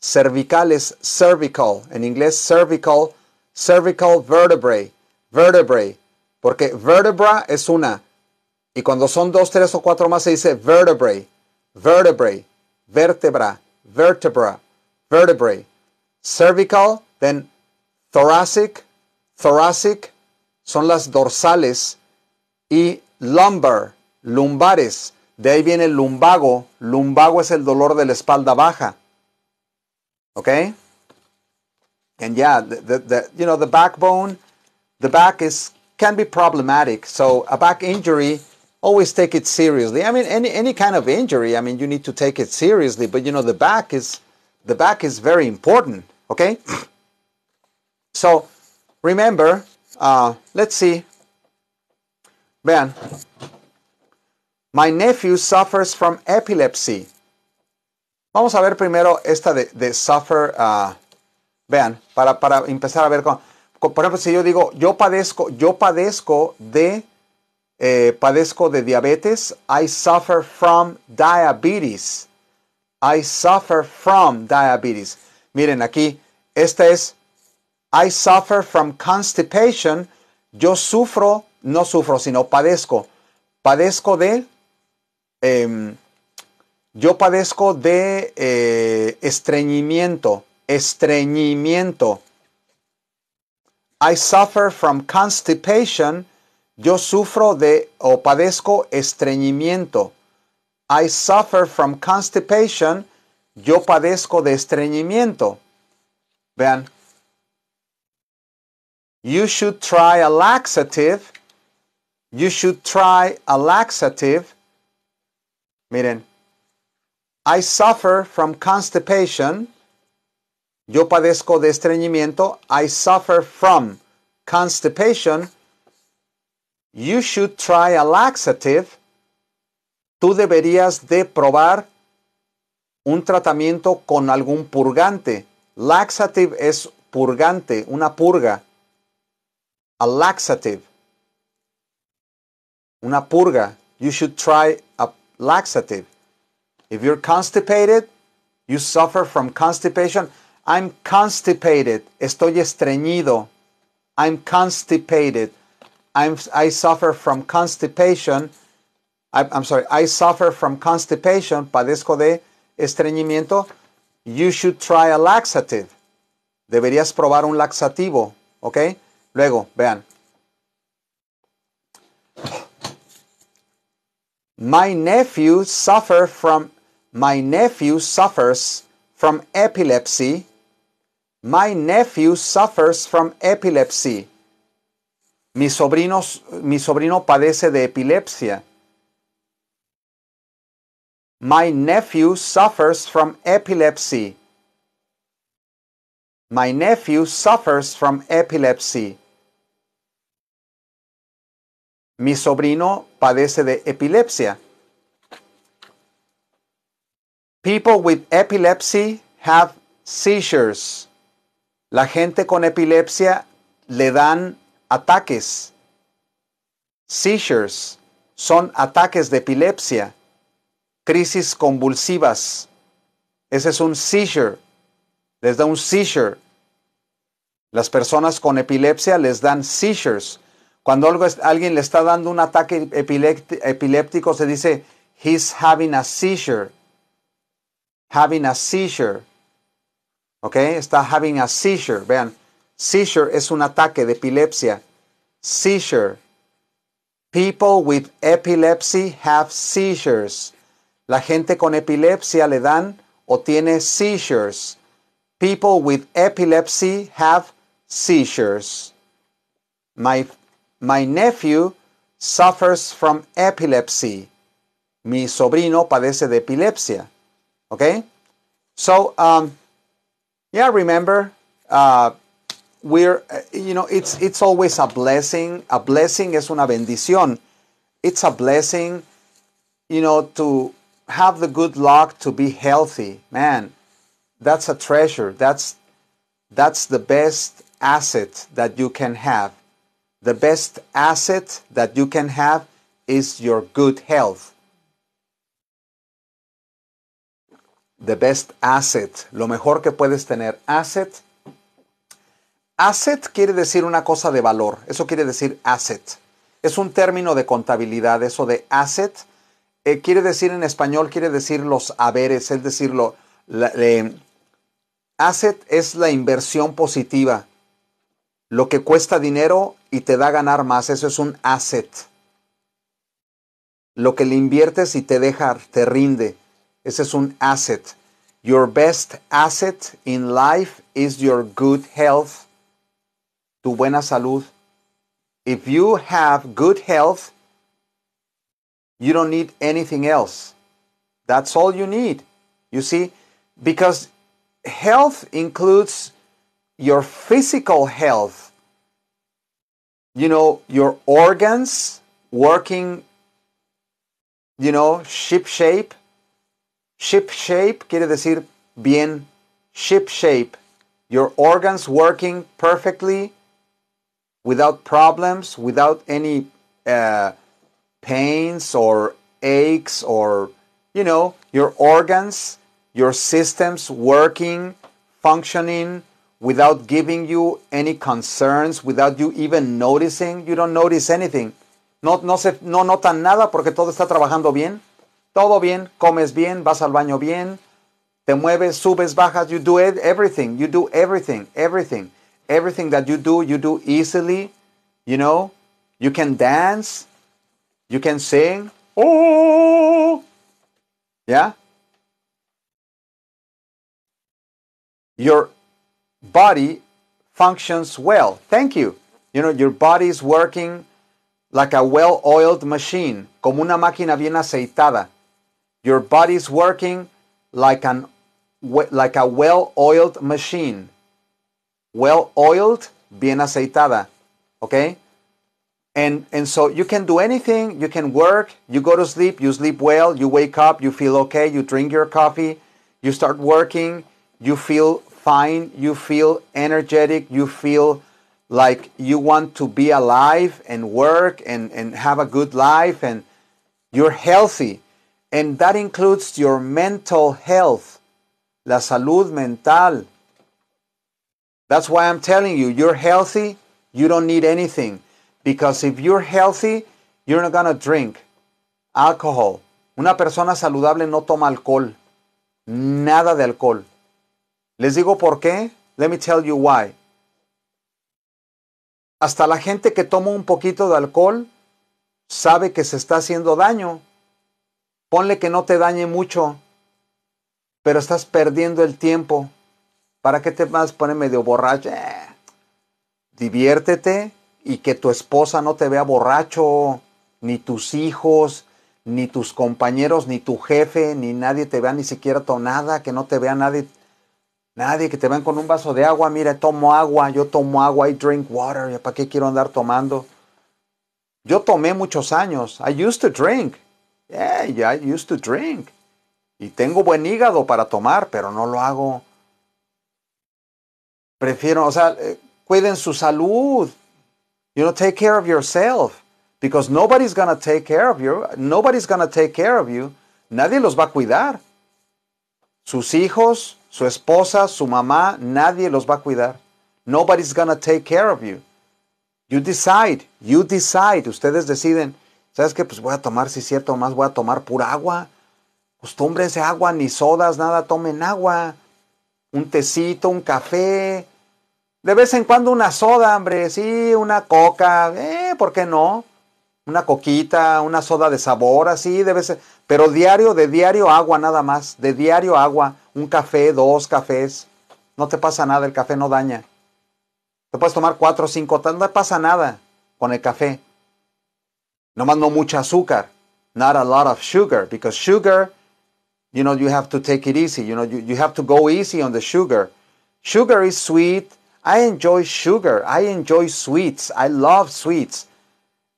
Cervicales, cervical. En inglés, cervical, cervical vertebrae, vertebrae. Porque vertebra es una. Y cuando son dos, tres o cuatro más, se dice vertebrae, vertebrae, vértebra, vertebra, vertebrae. cervical, then thoracic, thoracic, son las dorsales, y lumbar, lumbares. De ahí viene el lumbago. Lumbago es el dolor de la espalda baja. Okay? And yeah, the, the, the, you know, the backbone, the back is can be problematic. So a back injury, always take it seriously. I mean, any, any kind of injury, I mean, you need to take it seriously, but you know, the back is, the back is very important. Okay? So, remember, uh, let's see. Ben, my nephew suffers from epilepsy. Vamos a ver primero esta de, de suffer, uh, vean, para, empezar a ver con, por ejemplo, si yo digo, yo padezco, yo padezco de, eh, padezco de diabetes, I suffer from diabetes, I suffer from diabetes. Miren aquí, esta es I suffer from constipation. Yo sufro, no sufro, sino padezco. Padezco de... Em, yo padezco de eh, estreñimiento. Estreñimiento. I suffer from constipation. Yo sufro de o padezco estreñimiento. I suffer from constipation yo padezco de estreñimiento. Vean. You should try a laxative. You should try a laxative. Miren. I suffer from constipation. Yo padezco de estreñimiento. I suffer from constipation. You should try a laxative. Tú deberías de probar un tratamiento con algún purgante. Laxative es purgante, una purga. A laxative. Una purga. You should try a laxative. If you're constipated, you suffer from constipation. I'm constipated. Estoy estreñido. I'm constipated. I suffer from constipation. I'm sorry. I suffer from constipation. Padezco de estreñimiento, you should try a laxative. Deberías probar un laxativo, ¿ok? Luego, vean. My nephew suffer from my nephew suffers from epilepsy. My nephew suffers from epilepsy. Mi sobrino, mi sobrino padece de epilepsia. My nephew suffers from epilepsy. My nephew suffers from epilepsy. Mi sobrino padece de epilepsia. People with epilepsy have seizures. La gente con epilepsia le dan ataques. Seizures son ataques de epilepsia. crisis convulsivas. Ese es un seizure. Les da un seizure. Las personas con epilepsia les dan seizures. Cuando algo es, alguien le está dando un ataque epiléptico se dice, he's having a seizure. Having a seizure. ¿Ok? Está having a seizure. Vean, seizure es un ataque de epilepsia. Seizure. People with epilepsy have seizures. La gente con epilepsia le dan o tiene seizures. People with epilepsy have seizures. My, my nephew suffers from epilepsy. Mi sobrino padece de epilepsia. Okay? So, um, yeah, remember, uh, we're, uh, you know, it's, it's always a blessing. A blessing es una bendición. It's a blessing, you know, to have the good luck to be healthy, man, that's a treasure. That's that's the best asset that you can have. The best asset that you can have is your good health. The best asset, lo mejor que puedes tener. Asset. Asset quiere decir una cosa de valor. Eso quiere decir asset. Es un término de contabilidad, eso de asset Eh, quiere decir en español, quiere decir los haberes, es decir, lo, eh, asset es la inversión positiva, lo que cuesta dinero y te da ganar más, eso es un asset. Lo que le inviertes y te deja, te rinde, ese es un asset. Your best asset in life is your good health, tu buena salud. If you have good health, You don't need anything else. That's all you need. You see, because health includes your physical health, you know, your organs working, you know, ship shape. Ship shape quiere decir bien, ship shape. Your organs working perfectly without problems, without any. Uh, pains or aches or, you know, your organs, your systems working, functioning without giving you any concerns, without you even noticing. You don't notice anything. No, no, se, no notan nada porque todo está trabajando bien. Todo bien, comes bien, vas al baño bien, te mueves, subes, bajas, you do it, everything. You do everything, everything. Everything that you do, you do easily. You know, you can dance, you can sing, oh, yeah. Your body functions well. Thank you. You know, your body is working like a well-oiled machine, como una máquina bien aceitada. Your body is working like an like a well-oiled machine. Well-oiled, bien aceitada. Okay? And, and so you can do anything. You can work. You go to sleep. You sleep well. You wake up. You feel okay. You drink your coffee. You start working. You feel fine. You feel energetic. You feel like you want to be alive and work and, and have a good life and you're healthy. And that includes your mental health, la salud mental. That's why I'm telling you, you're healthy, you don't need anything. Because if you're healthy, you're not gonna drink alcohol. Una persona saludable no toma alcohol. Nada de alcohol. Les digo por qué. Let me tell you why. Hasta la gente que toma un poquito de alcohol sabe que se está haciendo daño. Ponle que no te dañe mucho, pero estás perdiendo el tiempo. ¿Para qué te vas a poner medio borracho? Eh, diviértete, y que tu esposa no te vea borracho, ni tus hijos, ni tus compañeros, ni tu jefe, ni nadie te vea ni siquiera tonada, que no te vea nadie, nadie que te vean con un vaso de agua, mira, tomo agua, yo tomo agua, I drink water, ¿para qué quiero andar tomando? Yo tomé muchos años, I used to drink, I used to drink, y tengo buen hígado para tomar, pero no lo hago. Prefiero, o sea, eh, cuiden su salud, You know, take care of yourself because nobody's going to take care of you. Nobody's going to take care of you. Nadie los va a cuidar. Sus hijos, su esposa, su mamá, nadie los va a cuidar. Nobody's going to take care of you. You decide, you decide. Ustedes deciden, ¿sabes qué? Pues voy a tomar, si es cierto, más voy a tomar pura agua. costumbres ese agua, ni sodas, nada, tomen agua. Un tecito, un café, de vez en cuando una soda, hombre, sí, una coca, eh, ¿por qué no? Una coquita, una soda de sabor, así, de vez en... Pero diario, de diario agua nada más, de diario agua, un café, dos cafés. No te pasa nada, el café no daña. Te puedes tomar cuatro o cinco, no pasa nada con el café. No mando mucho azúcar. Not a lot of sugar, because sugar, you know, you have to take it easy. You know, you, you have to go easy on the sugar. Sugar is sweet, I enjoy sugar. I enjoy sweets. I love sweets.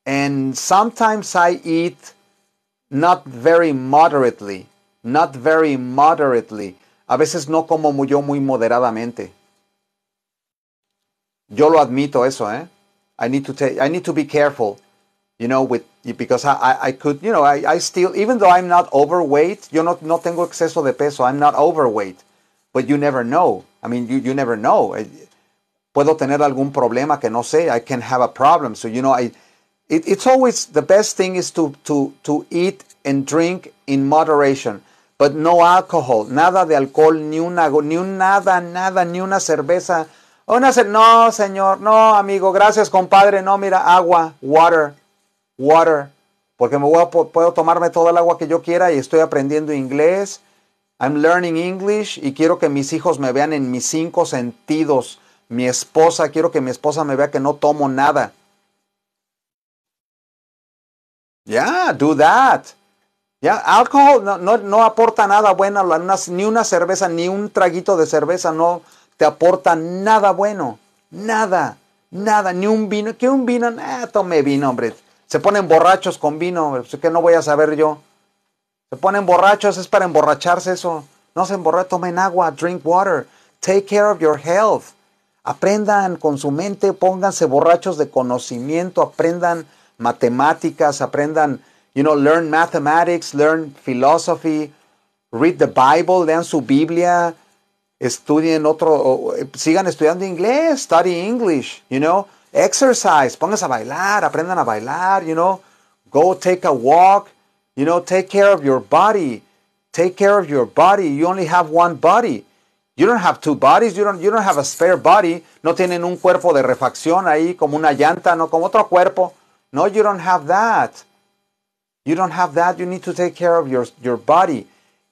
And sometimes I eat not very moderately. Not very moderately. A veces no como yo muy moderadamente. Yo lo admito eso, eh? I need to take I need to be careful, you know, with because I, I, I could, you know, I, I still even though I'm not overweight, yo no, no tengo exceso de peso, I'm not overweight. But you never know. I mean you, you never know. It, eh, puedo tener algún problema que no sé. I can have a problem. So, you know, it's always the best thing is to, to, to eat and drink in moderation. But no alcohol, nada de alcohol, ni una, ni un nada, nada, ni una cerveza. Oh, no, señor, no, amigo, gracias, compadre, no, mira, agua, water, water, porque me puedo tomarme toda el agua que yo quiera y estoy aprendiendo inglés. I'm learning English y quiero que mis hijos me vean en mis cinco sentidos mi esposa, quiero que mi esposa me vea que no tomo nada. Yeah, do that. Ya, alcohol no, aporta nada bueno, ni una cerveza, ni un traguito de cerveza no te aporta nada bueno. Nada, nada, ni un vino. ¿Qué un vino? tome vino, hombre. Se ponen borrachos con vino, ¿Qué no voy a saber yo. Se ponen borrachos, es para emborracharse eso. No se emborrachen, tomen agua, drink water. Take care of your health. Aprendan con su mente, pónganse borrachos de conocimiento, aprendan matemáticas, aprendan, you know, learn mathematics, learn philosophy, read the Bible, lean su Biblia, estudien otro, eh, sigan estudiando inglés, study English, you know, exercise, pónganse a bailar, aprendan a bailar, you know, go take a walk, you know, take care of your body, take care of your body, you only have one body. You don't have two bodies, you don't, you don't have a spare body. No tienen un cuerpo de refacción ahí como una llanta, no como otro cuerpo. No, you don't have that. You don't have that. You need to take care of your, your body.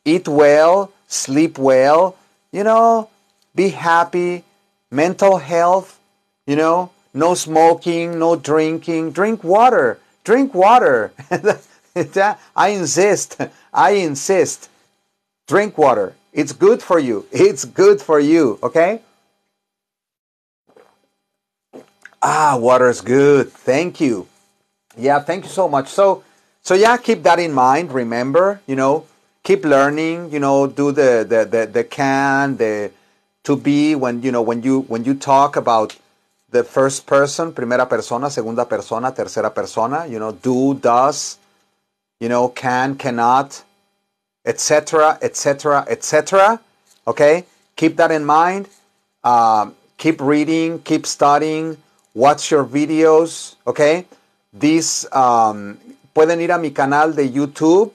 Eat well, sleep well, you know, be happy, mental health, you know, no smoking, no drinking, drink water, drink water. I insist, I insist. Drink water. It's good for you. It's good for you, okay? Ah, water is good. Thank you. Yeah, thank you so much. So, so yeah, keep that in mind. Remember, you know, keep learning. You know, do the the the, the can the to be when you know when you when you talk about the first person, primera persona, segunda persona, tercera persona. You know, do does. You know, can cannot etcétera, etcétera, etcétera, ¿ok? keep that in mind. Um, keep reading, keep studying, watch your videos. ¿ok? This um, pueden ir a mi canal de YouTube.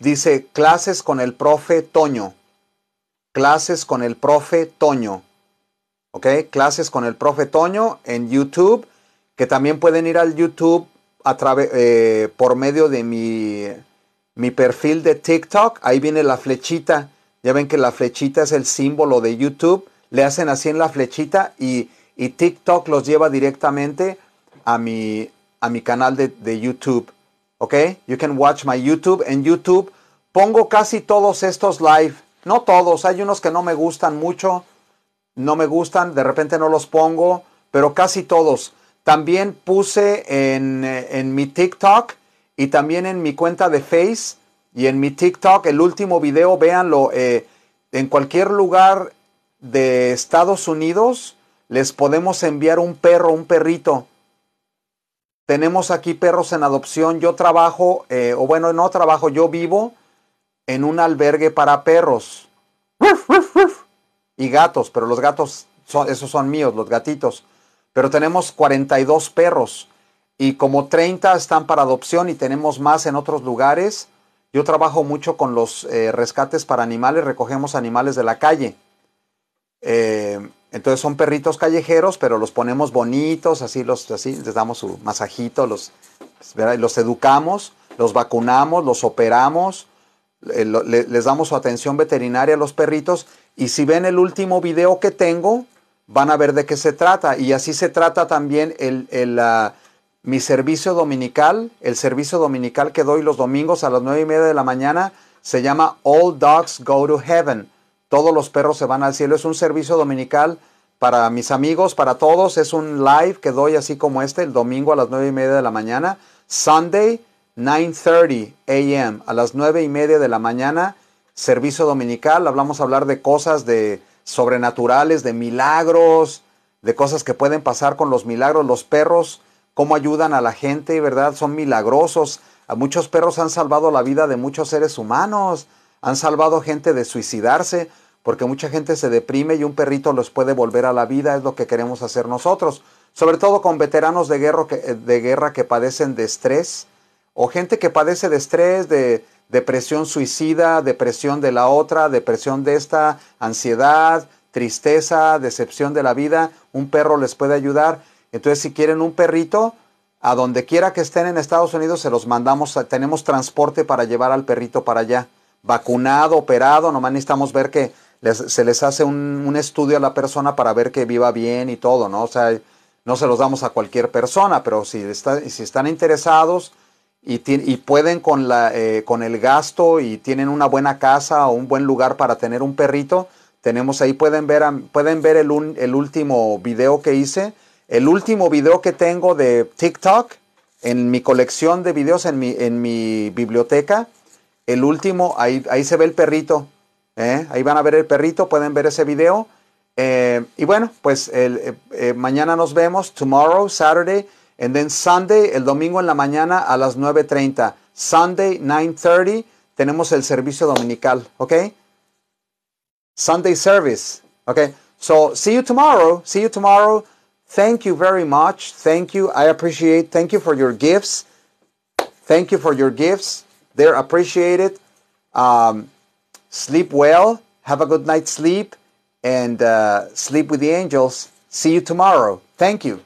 Dice clases con el profe Toño. Clases con el profe Toño. Ok, clases con el profe Toño en YouTube. Que también pueden ir al YouTube a eh, por medio de mi mi perfil de TikTok, ahí viene la flechita. Ya ven que la flechita es el símbolo de YouTube. Le hacen así en la flechita y, TikTok los lleva directamente a mi, a mi canal de, de, YouTube. ¿Ok? You can watch my YouTube. En YouTube pongo casi todos estos live. No todos, hay unos que no me gustan mucho. No me gustan, de repente no los pongo, pero casi todos. También puse en, eh, en mi TikTok y también en mi cuenta de Face y en mi TikTok, el último video, véanlo, eh, en cualquier lugar de Estados Unidos les podemos enviar un perro, un perrito. Tenemos aquí perros en adopción. Yo trabajo, eh, o bueno, no trabajo, yo vivo en un albergue para perros y gatos, pero los gatos, son, esos son míos, los gatitos. Pero tenemos 42 perros y como 30 están para adopción y tenemos más en otros lugares. Yo trabajo mucho con los eh, rescates para animales, recogemos animales de la calle. Eh, entonces son perritos callejeros, pero los ponemos bonitos, así los, así les damos su masajito, los, los educamos, los vacunamos, los operamos, eh, les damos su atención veterinaria a los perritos. Y si ven el último video que tengo, van a ver de qué se trata. Y así se trata también el, ah, mi servicio dominical, el servicio dominical que doy los domingos a las nueve y media de la mañana, se llama All Dogs Go to Heaven. Todos los perros se van al cielo. Es un servicio dominical para mis amigos, para todos. Es un live que doy así como este, el domingo a las nueve y media de la mañana. Sunday, 9.30 a.m. a las nueve y media de la mañana, servicio dominical. Hablamos a hablar de cosas de sobrenaturales, de milagros, de cosas que pueden pasar con los milagros. Los perros cómo ayudan a la gente, ¿verdad? Son milagrosos. A muchos perros han salvado la vida de muchos seres humanos, han salvado gente de suicidarse, porque mucha gente se deprime y un perrito los puede volver a la vida, es lo que queremos hacer nosotros, sobre todo con veteranos de guerra de guerra que padecen de estrés o gente que padece de estrés, de depresión suicida, depresión de la otra, depresión de esta, ansiedad, tristeza, decepción de la vida, un perro les puede ayudar. Entonces, si quieren un perrito, a donde quiera que estén en Estados Unidos, se los mandamos, tenemos transporte para llevar al perrito para allá, vacunado, operado, nomás necesitamos ver que se les hace un, estudio a la persona para ver que viva bien y todo, ¿no? O sea, no se los damos a cualquier persona, pero si, si están interesados y, y pueden con, la, eh, con el gasto y tienen una buena casa o un buen lugar para tener un perrito, tenemos ahí, pueden ver, pueden ver el, el último video que hice el último video que tengo de TikTok en mi colección de videos en mi, en mi biblioteca, el último, ahí, se ve el perrito. ¿eh? Ahí van a ver el perrito, pueden ver ese video. Eh, y bueno, pues eh, mañana nos vemos, tomorrow, Saturday, and then Sunday, el domingo en la mañana a las 9.30. Sunday, 9.30, tenemos el servicio dominical, ¿ok? Sunday service, ¿ok? So, see you tomorrow, see you tomorrow. Thank you very much. Thank you. I appreciate. Thank you for your gifts. Thank you for your gifts. They're appreciated. Um, sleep well. Have a good night's sleep, and uh, sleep with the angels. See you tomorrow. Thank you.